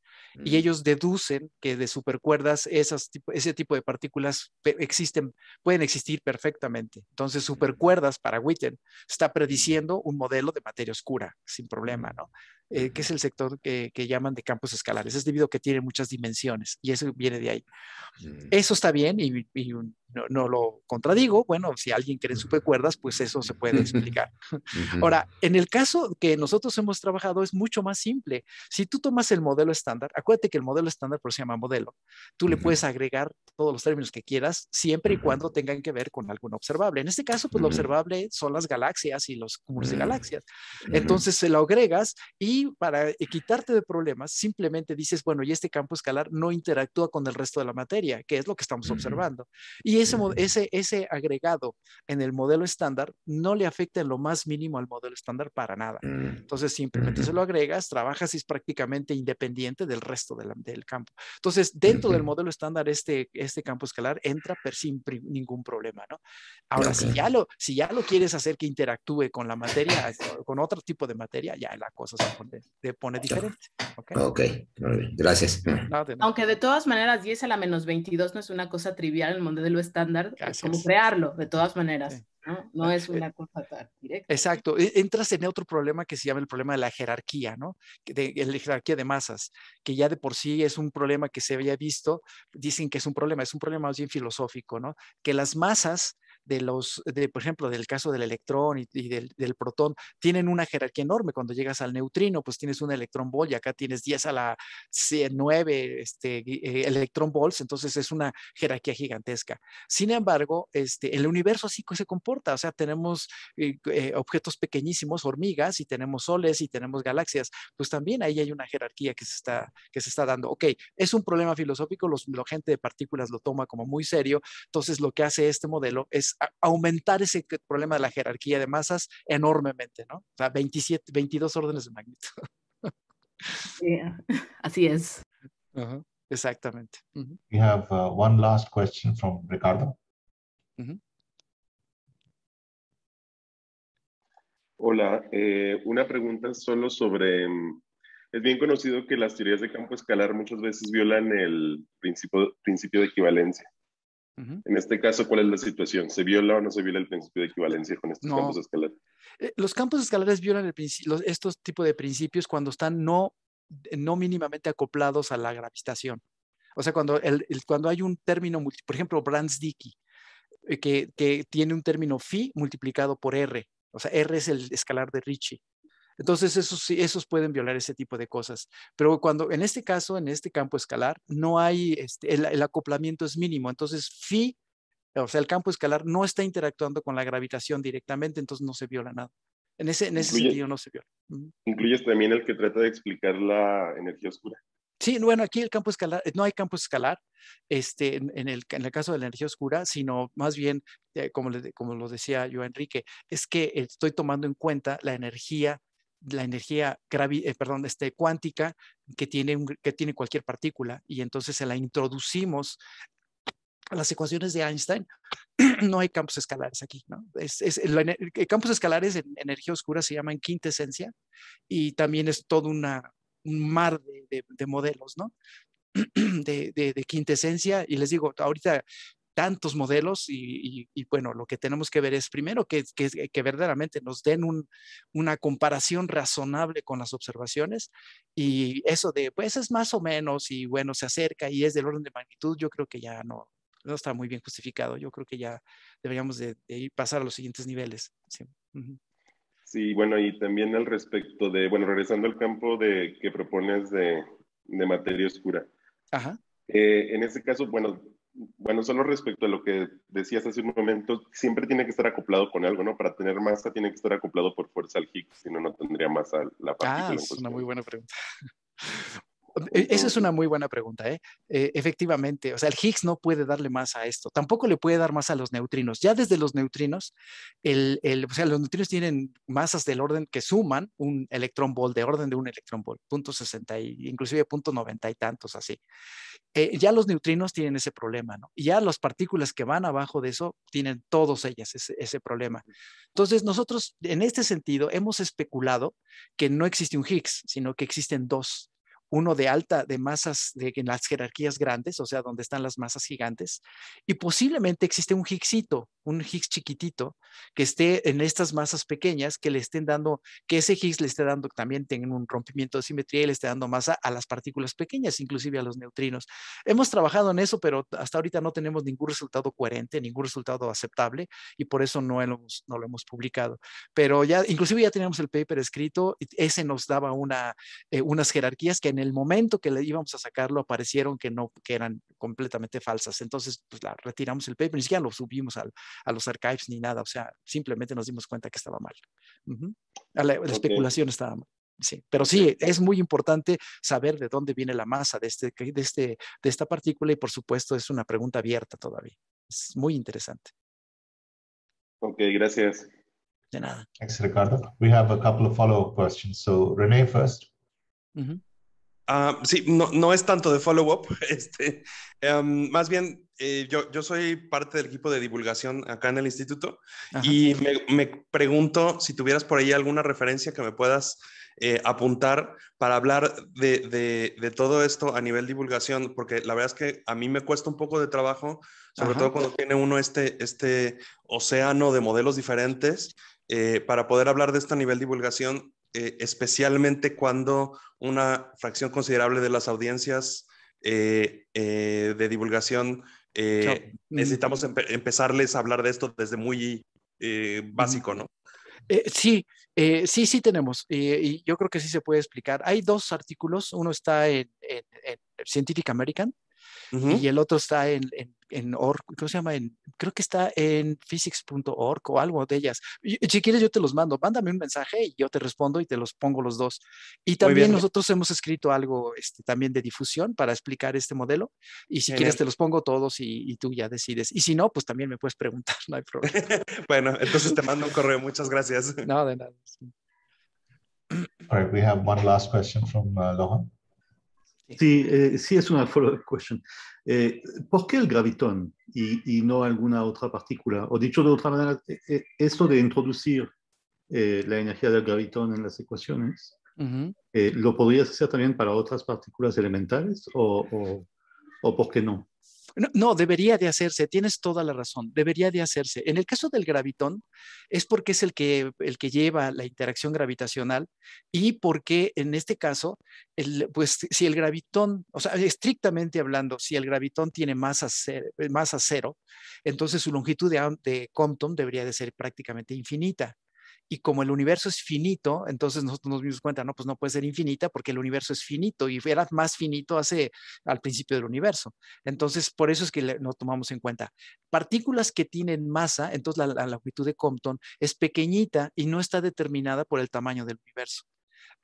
Y mm. ellos deducen que de supercuerdas esas, ese tipo de partículas existen, pueden existir perfectamente. Entonces, mm. supercuerdas para Witten está mm. prediciendo un modelo de materia oscura, sin problema, ¿no? Eh, que es el sector que, llaman de campos escalares. Es debido a que tiene muchas dimensiones y eso viene de ahí. Mm. Eso está bien y, no, lo contradigo. Bueno, si alguien cree en supercuerdas, pues eso se puede explicar. Ahora, en el caso que nosotros hemos trabajado es mucho más simple. Si tú tomas el modelo estándar, acuérdate que el modelo estándar, por se llama modelo, tú le puedes agregar todos los términos que quieras, siempre y cuando tengan que ver con algún observable. En este caso, pues lo observable son las galaxias y los cúmulos de mm. galaxias. Entonces se lo agregas y para eh, quitarte de problemas, simplemente dices, bueno, y este campo escalar no interactúa con el resto de la materia, que es lo que estamos observando. Y ese, ese, ese agregado en el modelo estándar no le afecta en lo más mínimo al modelo estándar para nada. Mm. Entonces, simplemente se lo agregas, trabajas y es prácticamente independiente del resto del campo. Entonces, dentro del modelo estándar, este, este campo escalar entra per sin ningún problema, ¿no? Ahora, si, ya lo, si ya lo quieres hacer que interactúe con la materia, con otro tipo de materia, ya la cosa se pone de, poner diferente. Ok, gracias. Aunque de todas maneras 10 a la menos 22 no es una cosa trivial en el mundo de lo estándar, como crearlo, de todas maneras. ¿no? es eh, una cosa tan directa. Exacto. E, entras en otro problema que se llama el problema de la jerarquía, ¿no? De, la jerarquía de masas, que ya de por sí es un problema que se había visto. Dicen que es un problema, es un problema más bien filosófico, ¿no? Que las masas de los, de, por ejemplo, del caso del electrón y, del, protón, tienen una jerarquía enorme. Cuando llegas al neutrino, pues tienes un electrón volt y acá tienes 10 a la 9 este, volts, eh, entonces es una jerarquía gigantesca. Sin embargo, este, el universo así se comporta, o sea, tenemos eh, eh, objetos pequeñísimos, hormigas, y tenemos soles y tenemos galaxias, pues también ahí hay una jerarquía que se está, que se está dando. Ok, es un problema filosófico, los, la gente de partículas lo toma como muy serio, entonces lo que hace este modelo es aumentar ese problema de la jerarquía de masas enormemente, ¿no? O sea, 22 órdenes de magnitud. así es. Exactamente. We have uh, one last question from Ricardo. Hola, eh, una pregunta solo sobre mm, es bien conocido que las teorías de campo escalar muchas veces violan el principio, principio de equivalencia. En este caso, ¿cuál es la situación? ¿Se viola o no se viola el principio de equivalencia con estos campos escalares? Eh, los campos escalares violan el estos tipos de principios cuando están no, no mínimamente acoplados a la gravitación. O sea, cuando, el, cuando hay un término, por ejemplo, Brands-Dickey, eh, que, que, tiene un término phi multiplicado por R. O sea, R es el escalar de Ricci. Entonces, esos, esos pueden violar ese tipo de cosas. Pero cuando, en este caso, en este campo escalar, no hay, este, el, acoplamiento es mínimo. Entonces, phi, o sea, el campo escalar no está interactuando con la gravitación directamente, entonces no se viola nada. En ese, en ese sentido no se viola. Incluyes también el que trata de explicar la energía oscura. Sí, bueno, aquí el campo escalar, no hay campo escalar este, en, el, en el, caso de la energía oscura, sino más bien, eh, como, como lo decía yo Enrique, es que estoy tomando en cuenta la energía la energía gravi, eh, perdón, este, cuántica que tiene, que tiene cualquier partícula y entonces se la introducimos a las ecuaciones de Einstein, no hay campos escalares aquí. ¿no? Es, campos escalares en energía oscura se llaman quintesencia y también es todo una, un mar de, modelos, ¿no? De, de, quintesencia y les digo, ahorita tantos modelos y, bueno, lo que tenemos que ver es primero que, que, verdaderamente nos den una comparación razonable con las observaciones y eso de, pues es más o menos y bueno, se acerca y es del orden de magnitud, yo creo que ya no, no está muy bien justificado, yo creo que ya deberíamos de, de pasar a los siguientes niveles. Sí. sí. bueno, y también al respecto de, bueno, regresando al campo de que propones de, de materia oscura. Ajá. Eh, en ese caso, bueno, bueno, solo respecto a lo que decías hace un momento, siempre tiene que estar acoplado con algo, ¿no? Para tener masa tiene que estar acoplado por fuerza al Higgs, si no, no tendría masa la ah, partícula. Ah, es una muy buena pregunta. E, esa es una muy buena pregunta, ¿eh? ¿eh? efectivamente, o sea, el Higgs no puede darle más a esto, tampoco le puede dar más a los neutrinos. Ya desde los neutrinos, los neutrinos tienen masas del orden que suman un electrón volt, de orden de un electrón volt, punto 60 y inclusive punto 90 y tantos así. Eh, ya los neutrinos tienen ese problema, ¿no? Y ya las partículas que van abajo de eso tienen todos ellas ese, ese problema. Entonces, nosotros en este sentido hemos especulado que no existe un Higgs, sino que existen dos uno de alta, de masas de, en las jerarquías grandes, o sea, donde están las masas gigantes, y posiblemente existe un Higgsito, un Higgs chiquitito, que esté en estas masas pequeñas, que le estén dando, que ese Higgs le esté dando también, tenga un rompimiento de simetría y le esté dando masa a las partículas pequeñas, inclusive a los neutrinos. Hemos trabajado en eso, pero hasta ahorita no tenemos ningún resultado coherente, ningún resultado aceptable, y por eso no lo hemos, no lo hemos publicado. Pero ya, inclusive ya teníamos el paper escrito, ese nos daba una, eh, unas jerarquías que en el momento que le íbamos a sacarlo aparecieron que no, que eran completamente falsas. Entonces, pues la retiramos el paper, ni siquiera lo subimos a los archives ni nada. O sea, simplemente nos dimos cuenta que estaba mal. Ah, la, especulación estaba mal. Sí, pero sí, es muy importante saber de dónde viene la masa de, este, de, este, de esta partícula y por supuesto es una pregunta abierta todavía. Es muy interesante. Ok, gracias. De nada. Thanks, Ricardo. We have a couple of follow-up questions. So, Renee first. Ah, sí, no, es tanto de follow-up, este, em, más bien eh, yo, soy parte del equipo de divulgación acá en el instituto y me, pregunto si tuvieras por ahí alguna referencia que me puedas eh, apuntar para hablar de, todo esto a nivel divulgación, porque la verdad es que a mí me cuesta un poco de trabajo, sobre todo cuando tiene uno este, este océano de modelos diferentes. Eh, para poder hablar de esto a nivel divulgación, eh, especialmente cuando una fracción considerable de las audiencias eh, eh, de divulgación mm. necesitamos empezarles a hablar de esto desde muy mm. básico, ¿no? sí, sí, sí tenemos. y yo creo que sí se puede explicar. Hay dos artículos. Uno está en Scientific American, y el otro está en, en, or, ¿cómo se llama? En, creo que está en physics.org o algo de ellas. si quieres, yo te los mando, mándame un mensaje y yo te respondo y te los pongo los dos. Y también nosotros hemos escrito algo este, también de difusión para explicar este modelo y si quieres te los pongo todos y, tú ya decides. Y si no, pues también me puedes preguntar, no hay problema. bueno, entonces te mando un correo, muchas gracias. No, de nada. All right, we have one last question from uh, Lohan. Sí, sí eh, es una follow-up question. Eh, ¿Por qué el gravitón y, no alguna otra partícula? O dicho de otra manera, eh, esto de introducir la energía del gravitón en las ecuaciones, ¿lo podrías hacer también para otras partículas elementales o por qué no? No, debería de hacerse, tienes toda la razón, debería de hacerse. En el caso del gravitón, es porque es el que, el que lleva la interacción gravitacional y porque en este caso, pues si el gravitón, o sea, estrictamente hablando, si el gravitón tiene masa cero, cero entonces su longitud de Compton debería de ser prácticamente infinita. Y como el universo es finito, entonces nosotros nos dimos cuenta, no, pues no puede ser infinita porque el universo es finito y era más finito hace al principio del universo. Entonces, por eso es que no tomamos en cuenta. Partículas que tienen masa, entonces la longitud de Compton es pequeñita y no está determinada por el tamaño del universo.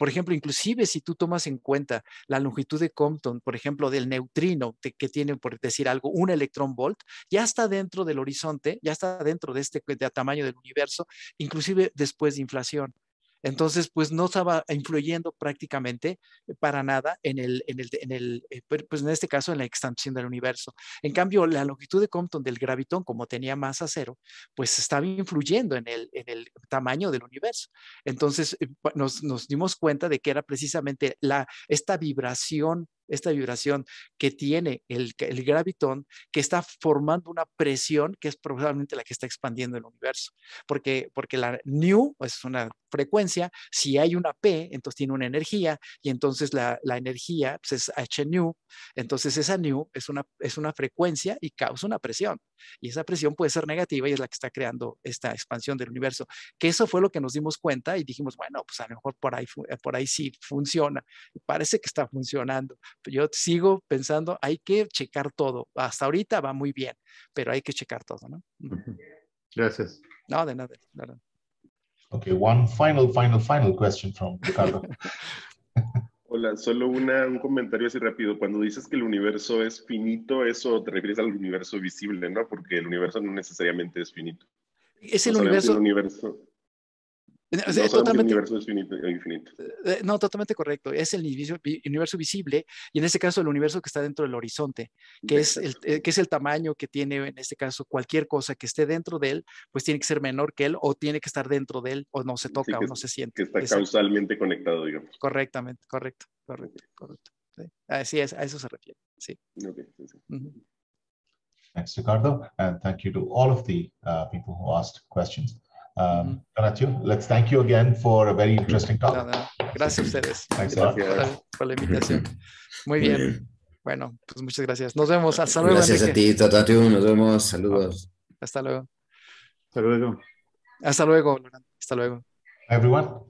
Por ejemplo, inclusive si tú tomas en cuenta la longitud de Compton, por ejemplo, del neutrino que tiene, por decir algo, un electrón volt, ya está dentro del horizonte, ya está dentro de este tamaño del universo, inclusive después de inflación. Entonces, pues no estaba influyendo prácticamente para nada en el, en el, en el eh, pues en este caso, en la expansión del universo. En cambio, la longitud de Compton del gravitón, como tenía masa cero, pues estaba influyendo en el, tamaño del universo. Entonces, eh, nos, dimos cuenta de que era precisamente la, esta vibración esta vibración que tiene el, gravitón, que está formando una presión que es probablemente la que está expandiendo el universo, porque, porque la New es una frecuencia, si hay una P, entonces tiene una energía y entonces la, energía pues, es H nu, entonces esa nu es una, es una frecuencia y causa una presión. Y esa presión puede ser negativa y es la que está creando esta expansión del universo. Que eso fue lo que nos dimos cuenta y dijimos, bueno, pues a lo mejor por ahí, por ahí sí funciona. Parece que está funcionando. Yo sigo pensando, hay que checar todo. Hasta ahorita va muy bien, pero hay que checar todo, ¿no? Gracias. No, de nada. De nada. Ok, one final, final, final question from Ricardo. Hola, solo una, un comentario así rápido. Cuando dices que el universo es finito, eso te refieres al universo visible, ¿no? Porque el universo no necesariamente es finito. Es el universo, no totalmente, correcto. Es el universo, visible y en este caso el universo que está dentro del horizonte, que es, el, eh, que es el tamaño que tiene en este caso cualquier cosa que esté dentro de él, pues tiene que ser menor que él o tiene que estar dentro de él o no se toca o no se siente. Que está causalmente conectado, digamos. Correctamente, correcto, correcto, correcto. ¿sí? Así es, a eso se refiere. Sí. Ricardo, Y thank you to all of the uh, people who asked questions. Um, let's thank you again for a very interesting talk. Gracias a ustedes. Thanks gracias a lot. Por, la invitación. Muy bien. Bueno, pues muchas gracias. Nos vemos. Hasta luego. Gracias a ti, Tatatu. Nos vemos. Saludos. Hasta luego. Hasta luego. Hasta luego, Hasta luego. Everyone.